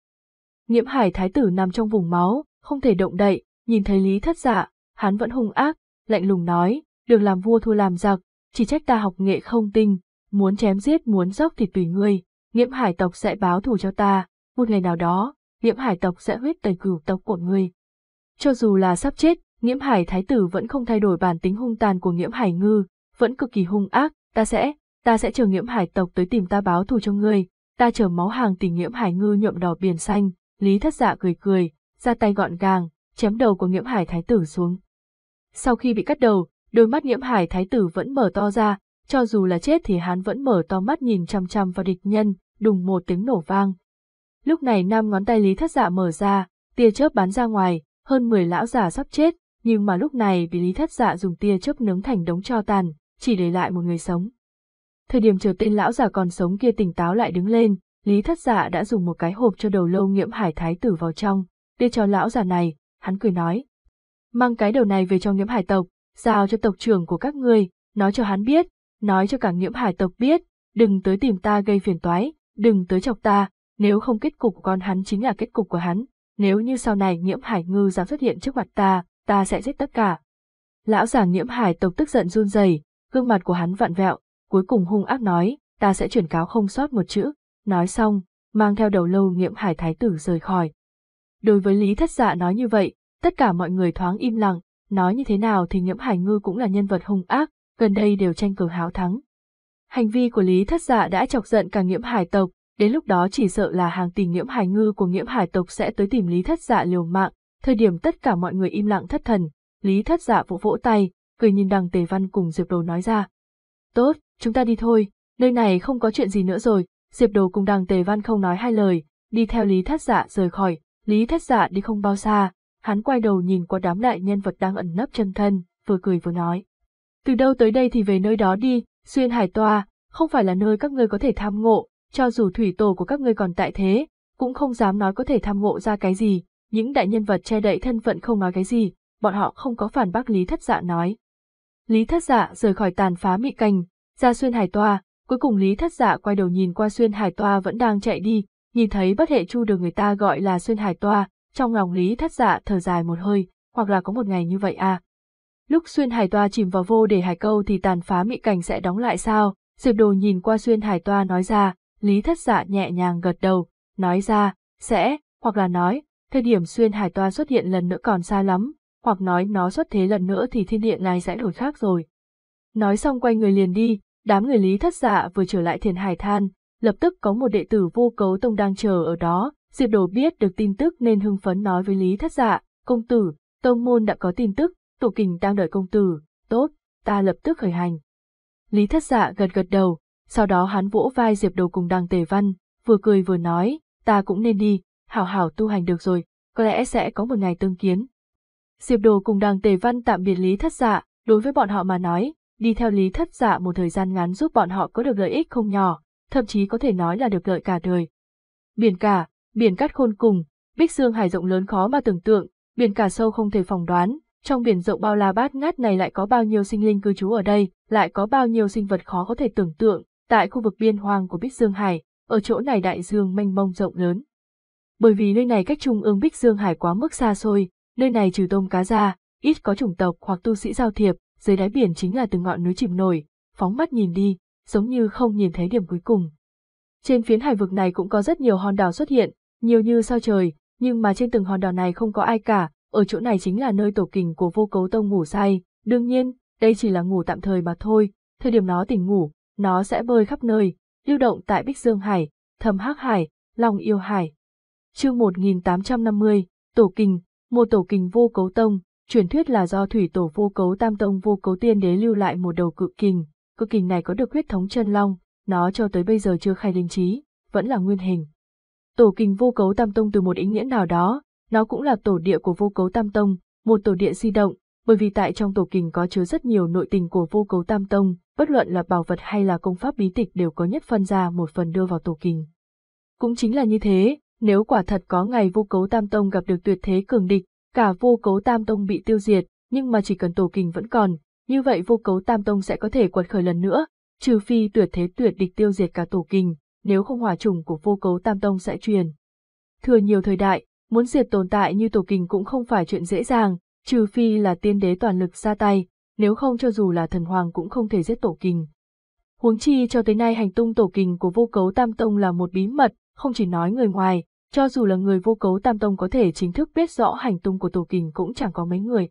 Nghiễm Hải thái tử nằm trong vùng máu, không thể động đậy, nhìn thấy Lý Thất Dạ, hắn vẫn hung ác, lạnh lùng nói, được làm vua thua làm giặc, chỉ trách ta học nghệ không tinh, muốn chém giết muốn dốc thì tùy ngươi, Nghiễm Hải tộc sẽ báo thù cho ta, một ngày nào đó, Nghiễm Hải tộc sẽ huyết tẩy cửu tộc của ngươi. Cho dù là sắp chết, Nghiễm Hải thái tử vẫn không thay đổi bản tính hung tàn của Nghiễm Hải ngư, vẫn cực kỳ hung ác, ta sẽ, ta sẽ chờ nghiễm hải tộc tới tìm ta báo thù cho ngươi, ta chờ máu hàng tình nghiễm hải ngư nhuộm đỏ biển xanh, lý thất dạ cười cười, ra tay gọn gàng, chém đầu của nghiễm hải thái tử xuống. Sau khi bị cắt đầu, đôi mắt nghiễm hải thái tử vẫn mở to ra, cho dù là chết thì hắn vẫn mở to mắt nhìn chăm chăm vào địch nhân, đùng một tiếng nổ vang. Lúc này năm ngón tay Lý Thất Dạ mở ra, tia chớp bắn ra ngoài, hơn 10 lão già sắp chết, nhưng mà lúc này bị Lý Thất Dạ dùng tia chớp nướng thành đống cho tàn, chỉ để lại một người sống. Thời điểm chờ tên lão già còn sống kia tỉnh táo lại đứng lên, Lý Thất Dạ đã dùng một cái hộp cho đầu lâu nghiễm hải thái tử vào trong, đưa cho lão già này, hắn cười nói. Mang cái đầu này về cho nghiễm hải tộc, giao cho tộc trưởng của các ngươi, nói cho hắn biết, nói cho cả nghiễm hải tộc biết, đừng tới tìm ta gây phiền toái, đừng tới chọc ta, nếu không kết cục của con hắn chính là kết cục của hắn, nếu như sau này nghiễm hải ngư dám xuất hiện trước mặt ta, ta sẽ giết tất cả. Lão già nghiễm hải tộc tức giận run rẩy, gương mặt của hắn vặn vẹo, cuối cùng hung ác nói, ta sẽ chuyển cáo không sót một chữ, nói xong, mang theo đầu lâu nghiệm hải thái tử rời khỏi. Đối với Lý Thất Dạ nói như vậy, tất cả mọi người thoáng im lặng, nói như thế nào thì nghiễm hải ngư cũng là nhân vật hung ác, gần đây đều tranh cử háo thắng. Hành vi của Lý Thất Dạ đã chọc giận cả nghiễm hải tộc, đến lúc đó chỉ sợ là hàng tỷ nghiễm hải ngư của nghiễm hải tộc sẽ tới tìm Lý Thất Dạ liều mạng, thời điểm tất cả mọi người im lặng thất thần, Lý Thất Dạ vỗ vỗ tay, cười nhìn đằng Tề Văn cùng Diệp Đồ nói ra. Tốt, chúng ta đi thôi, nơi này không có chuyện gì nữa rồi, Diệp Đồ cùng đằng Tề Văn không nói hai lời, đi theo Lý Thất Dạ rời khỏi, Lý Thất Dạ đi không bao xa, hắn quay đầu nhìn qua đám đại nhân vật đang ẩn nấp chân thân, vừa cười vừa nói. Từ đâu tới đây thì về nơi đó đi, xuyên hải toa, không phải là nơi các ngươi có thể tham ngộ, cho dù thủy tổ của các ngươi còn tại thế, cũng không dám nói có thể tham ngộ ra cái gì, những đại nhân vật che đậy thân phận không nói cái gì, bọn họ không có phản bác Lý Thất Dạ nói, Lý Thất Dạ rời khỏi tàn phá mị cành, ra xuyên hải toa, cuối cùng Lý Thất Dạ quay đầu nhìn qua xuyên hải toa vẫn đang chạy đi, nhìn thấy bất hệ chu được người ta gọi là xuyên hải toa, trong lòng Lý Thất Dạ thở dài một hơi, hoặc là có một ngày như vậy à. Lúc xuyên hải toa chìm vào vô để hải câu thì tàn phá mị cảnh sẽ đóng lại sao, Diệp Đồ nhìn qua xuyên hải toa nói ra, Lý Thất Dạ nhẹ nhàng gật đầu, nói ra, sẽ, hoặc là nói, thời điểm xuyên hải toa xuất hiện lần nữa còn xa lắm, hoặc nói nó xuất thế lần nữa thì thiên địa ngài sẽ đổi khác rồi. Nói xong quay người liền đi, đám người lý thất dạ vừa trở lại thiền hải than, lập tức có một đệ tử vô cấu tông đang chờ ở đó, Diệp Đồ biết được tin tức nên hưng phấn nói với Lý Thất Dạ, công tử, tông môn đã có tin tức, tổ kình đang đợi công tử, tốt, ta lập tức khởi hành. Lý Thất Dạ gật gật đầu, sau đó hắn vỗ vai Diệp Đồ cùng đàng tề văn, vừa cười vừa nói, ta cũng nên đi, hảo hảo tu hành được rồi, có lẽ sẽ có một ngày tương kiến. Diệp Đồ cùng Đàng Tề Văn tạm biệt Lý Thất Dạ, đối với bọn họ mà nói, đi theo Lý Thất Dạ một thời gian ngắn giúp bọn họ có được lợi ích không nhỏ, thậm chí có thể nói là được lợi cả đời. Biển cả, biển cát khôn cùng, bích xương hải rộng lớn khó mà tưởng tượng, biển cả sâu không thể phỏng đoán, trong biển rộng bao la bát ngát này lại có bao nhiêu sinh linh cư trú ở đây, lại có bao nhiêu sinh vật khó có thể tưởng tượng, tại khu vực biên hoang của Bích Dương Hải, ở chỗ này đại dương mênh mông rộng lớn. Bởi vì nơi này cách trung ương Bích Dương Hải quá mức xa xôi, Nơi này trừ tôm cá ra, ít có chủng tộc hoặc tu sĩ giao thiệp, dưới đáy biển chính là từng ngọn núi chìm nổi, phóng mắt nhìn đi, giống như không nhìn thấy điểm cuối cùng. Trên phiến hải vực này cũng có rất nhiều hòn đảo xuất hiện, nhiều như sao trời, nhưng mà trên từng hòn đảo này không có ai cả, ở chỗ này chính là nơi tổ kình của vô cấu tông ngủ say, đương nhiên, đây chỉ là ngủ tạm thời mà thôi, thời điểm nó tỉnh ngủ, nó sẽ bơi khắp nơi, lưu động tại Bích Dương Hải, Thầm Hắc Hải, Long Yêu Hải. Chương một nghìn tám trăm năm mươi Tổ Kình, một tổ kình vô cấu tông, truyền thuyết là do thủy tổ vô cấu tam tông vô cấu tiên đế lưu lại một đầu cự kình, cự kình này có được huyết thống chân long, nó cho tới bây giờ chưa khai linh trí, vẫn là nguyên hình. Tổ kình vô cấu tam tông từ một ý nghĩa nào đó, nó cũng là tổ địa của vô cấu tam tông, một tổ địa di động, bởi vì tại trong tổ kình có chứa rất nhiều nội tình của vô cấu tam tông, bất luận là bảo vật hay là công pháp bí tịch đều có nhất phân ra một phần đưa vào tổ kình. Cũng chính là như thế, nếu quả thật có ngày vô cấu tam tông gặp được tuyệt thế cường địch, cả vô cấu tam tông bị tiêu diệt, nhưng mà chỉ cần tổ kình vẫn còn, như vậy vô cấu tam tông sẽ có thể quật khởi lần nữa, trừ phi tuyệt thế tuyệt địch tiêu diệt cả tổ kình, nếu không hòa trùng của vô cấu tam tông sẽ truyền. Thừa nhiều thời đại, muốn diệt tồn tại như tổ kình cũng không phải chuyện dễ dàng, trừ phi là tiên đế toàn lực ra tay, nếu không cho dù là thần hoàng cũng không thể giết tổ kình. Huống chi cho tới nay hành tung tổ kình của vô cấu tam tông là một bí mật, không chỉ nói người ngoài, cho dù là người vô cấu Tam Tông có thể chính thức biết rõ hành tung của Tổ Kình cũng chẳng có mấy người.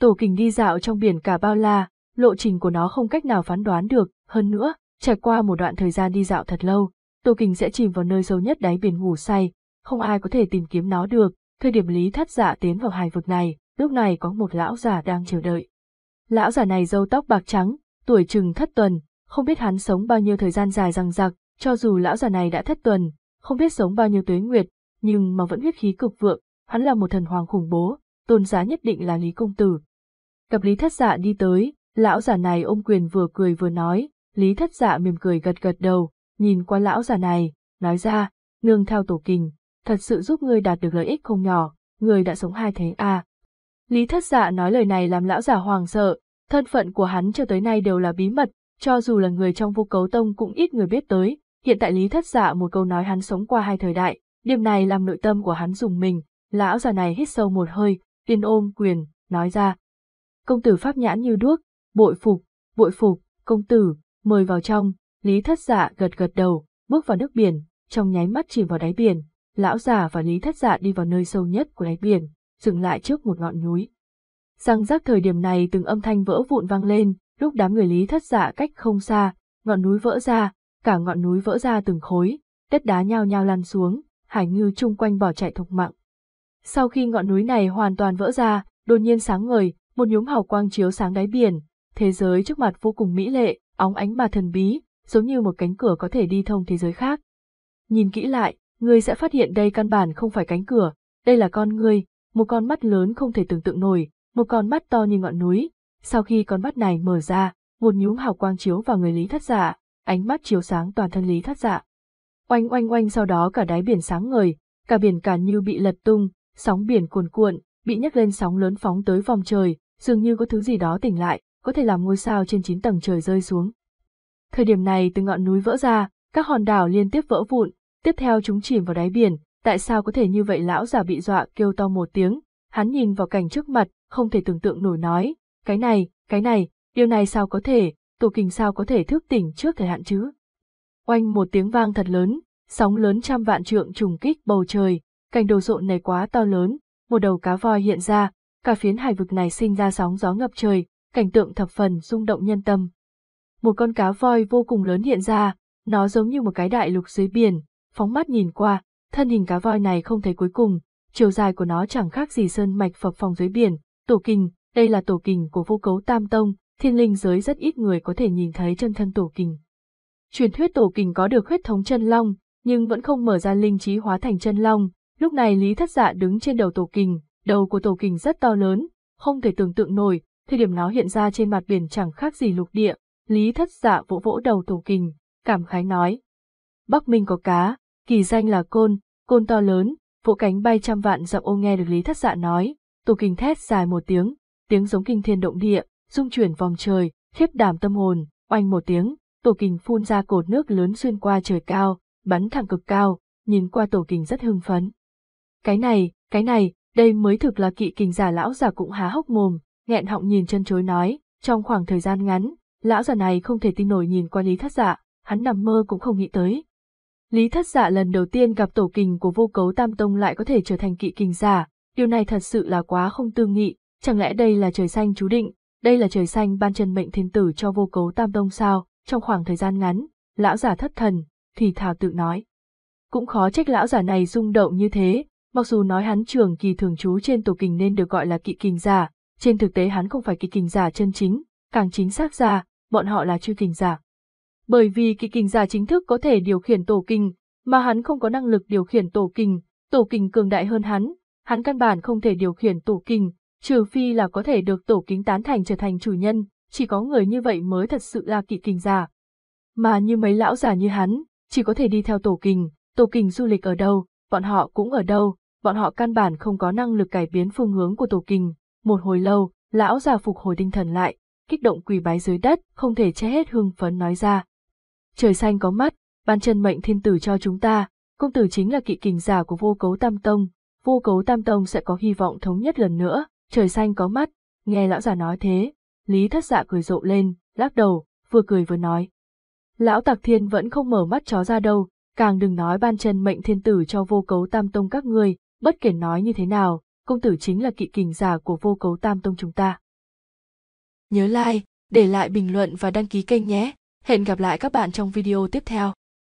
Tổ Kình đi dạo trong biển cả bao la, lộ trình của nó không cách nào phán đoán được, hơn nữa, trải qua một đoạn thời gian đi dạo thật lâu, tổ Kình sẽ chìm vào nơi sâu nhất đáy biển ngủ say, không ai có thể tìm kiếm nó được. Thời điểm Lý Thất Dạ tiến vào hải vực này, lúc này có một lão già đang chờ đợi. Lão già này râu tóc bạc trắng, tuổi chừng thất tuần, không biết hắn sống bao nhiêu thời gian dài răng rặc, cho dù lão già này đã thất tuần, không biết sống bao nhiêu tuế nguyệt, nhưng mà vẫn huyết khí cực vượng, hắn là một thần hoàng khủng bố, tôn giá nhất định là Lý Công Tử. Gặp Lý Thất Dạ đi tới, lão giả này ôm quyền vừa cười vừa nói, Lý Thất Dạ mỉm cười gật gật đầu, nhìn qua lão giả này, nói ra, nương theo tổ kình, thật sự giúp ngươi đạt được lợi ích không nhỏ, ngươi đã sống hai thế à. Lý Thất Dạ nói lời này làm lão giả hoàng sợ, thân phận của hắn cho tới nay đều là bí mật, cho dù là người trong vô cấu tông cũng ít người biết tới, Hiện tại Lý Thất Dạ một câu nói hắn sống qua hai thời đại, điểm này làm nội tâm của hắn dùng mình, lão già này hít sâu một hơi, tiên ôm quyền, nói ra. Công tử pháp nhãn như đuốc, bội phục, bội phục, công tử, mời vào trong, Lý Thất Dạ gật gật đầu, bước vào nước biển, trong nháy mắt chìm vào đáy biển, lão già và Lý Thất Dạ đi vào nơi sâu nhất của đáy biển, dừng lại trước một ngọn núi. Răng rác thời điểm này từng âm thanh vỡ vụn vang lên, lúc đám người Lý Thất Dạ cách không xa, ngọn núi vỡ ra, cả ngọn núi vỡ ra từng khối, đất đá nhao nhao lăn xuống, hải ngư chung quanh bỏ chạy thục mạng. Sau khi ngọn núi này hoàn toàn vỡ ra, đột nhiên sáng ngời, một nhúm hào quang chiếu sáng đáy biển, thế giới trước mặt vô cùng mỹ lệ, óng ánh mà thần bí, giống như một cánh cửa có thể đi thông thế giới khác. Nhìn kỹ lại, người sẽ phát hiện đây căn bản không phải cánh cửa, đây là con người, một con mắt lớn không thể tưởng tượng nổi, một con mắt to như ngọn núi. Sau khi con mắt này mở ra, một nhúm hào quang chiếu vào người Lý Thất Giả, dạ, ánh mắt chiếu sáng toàn thân lý thất dạ. Oanh oanh oanh sau đó cả đáy biển sáng ngời, cả biển cả như bị lật tung, sóng biển cuồn cuộn, bị nhấc lên sóng lớn phóng tới vòng trời, dường như có thứ gì đó tỉnh lại, có thể làm ngôi sao trên chín tầng trời rơi xuống. Thời điểm này từ ngọn núi vỡ ra, các hòn đảo liên tiếp vỡ vụn, tiếp theo chúng chìm vào đáy biển, tại sao có thể như vậy lão già bị dọa kêu to một tiếng, hắn nhìn vào cảnh trước mặt, không thể tưởng tượng nổi nói, cái này, cái này, điều này sao có thể, Tổ Kinh sao có thể thức tỉnh trước thời hạn chứ? Oanh một tiếng vang thật lớn, sóng lớn trăm vạn trượng trùng kích bầu trời, Cảnh đồ rộn này quá to lớn, một đầu cá voi hiện ra, cả phiến hải vực này sinh ra sóng gió ngập trời, cảnh tượng thập phần rung động nhân tâm. Một con cá voi vô cùng lớn hiện ra, nó giống như một cái đại lục dưới biển, phóng mắt nhìn qua, thân hình cá voi này không thấy cuối cùng, chiều dài của nó chẳng khác gì sơn mạch phập phòng dưới biển, tổ kình, đây là tổ kình của vô cấu tam tông, thiên linh giới rất ít người có thể nhìn thấy chân thân tổ kình. Truyền thuyết tổ kình có được huyết thống chân long, nhưng vẫn không mở ra linh trí hóa thành chân long, lúc này Lý Thất Dạ đứng trên đầu tổ kình, đầu của tổ kình rất to lớn, không thể tưởng tượng nổi, thời điểm nó hiện ra trên mặt biển chẳng khác gì lục địa, Lý Thất Dạ vỗ vỗ đầu tổ kình, cảm khái nói. Bắc Minh có cá, kỳ danh là côn, côn to lớn, vỗ cánh bay trăm vạn dặm ô nghe được Lý Thất Dạ nói, tổ kình thét dài một tiếng, tiếng giống kinh thiên động địa, dung chuyển vòng trời, thiếp đảm tâm hồn, oanh một tiếng, tổ kình phun ra cột nước lớn xuyên qua trời cao, bắn thẳng cực cao, nhìn qua tổ kình rất hưng phấn. Cái này, cái này, đây mới thực là kỵ kình giả lão già cũng há hốc mồm, nghẹn họng nhìn chân chối nói, trong khoảng thời gian ngắn, lão già này không thể tin nổi nhìn qua lý thất dạ, hắn nằm mơ cũng không nghĩ tới. Lý thất dạ lần đầu tiên gặp tổ kình của vô cấu tam tông lại có thể trở thành kỵ kình giả, điều này thật sự là quá không tương nghị, chẳng lẽ đây là trời xanh chú định, đây là trời xanh ban chân mệnh thiên tử cho vô cấu tam tông sao, trong khoảng thời gian ngắn, lão giả thất thần, thì thảo tự nói. Cũng khó trách lão giả này rung động như thế, mặc dù nói hắn trường kỳ thường trú trên tổ kình nên được gọi là kỵ kình giả, trên thực tế hắn không phải kỵ kình giả chân chính, càng chính xác ra, bọn họ là chư kình giả. Bởi vì kỵ kình giả chính thức có thể điều khiển tổ kình, mà hắn không có năng lực điều khiển tổ kình, tổ kình cường đại hơn hắn, hắn căn bản không thể điều khiển tổ kình, trừ phi là có thể được tổ kính tán thành trở thành chủ nhân, chỉ có người như vậy mới thật sự là kỵ kình giả. Mà như mấy lão già như hắn, chỉ có thể đi theo tổ kình, tổ kình du lịch ở đâu, bọn họ cũng ở đâu, bọn họ căn bản không có năng lực cải biến phương hướng của tổ kình. Một hồi lâu, lão già phục hồi tinh thần lại, kích động quỳ bái dưới đất, không thể che hết hưng phấn nói ra. Trời xanh có mắt, ban chân mệnh thiên tử cho chúng ta, công tử chính là kỵ kình giả của vô cấu tam tông, vô cấu tam tông sẽ có hy vọng thống nhất lần nữa, trời xanh có mắt, nghe lão già nói thế, Lý thất dạ cười rộ lên, lắc đầu, vừa cười vừa nói. Lão tạc thiên vẫn không mở mắt chó ra đâu, càng đừng nói ban chân mệnh thiên tử cho vô cấu tam tông các người. bất kể nói như thế nào, công tử chính là kỵ kình giả của vô cấu tam tông chúng ta. Nhớ like, để lại bình luận và đăng ký kênh nhé. Hẹn gặp lại các bạn trong video tiếp theo.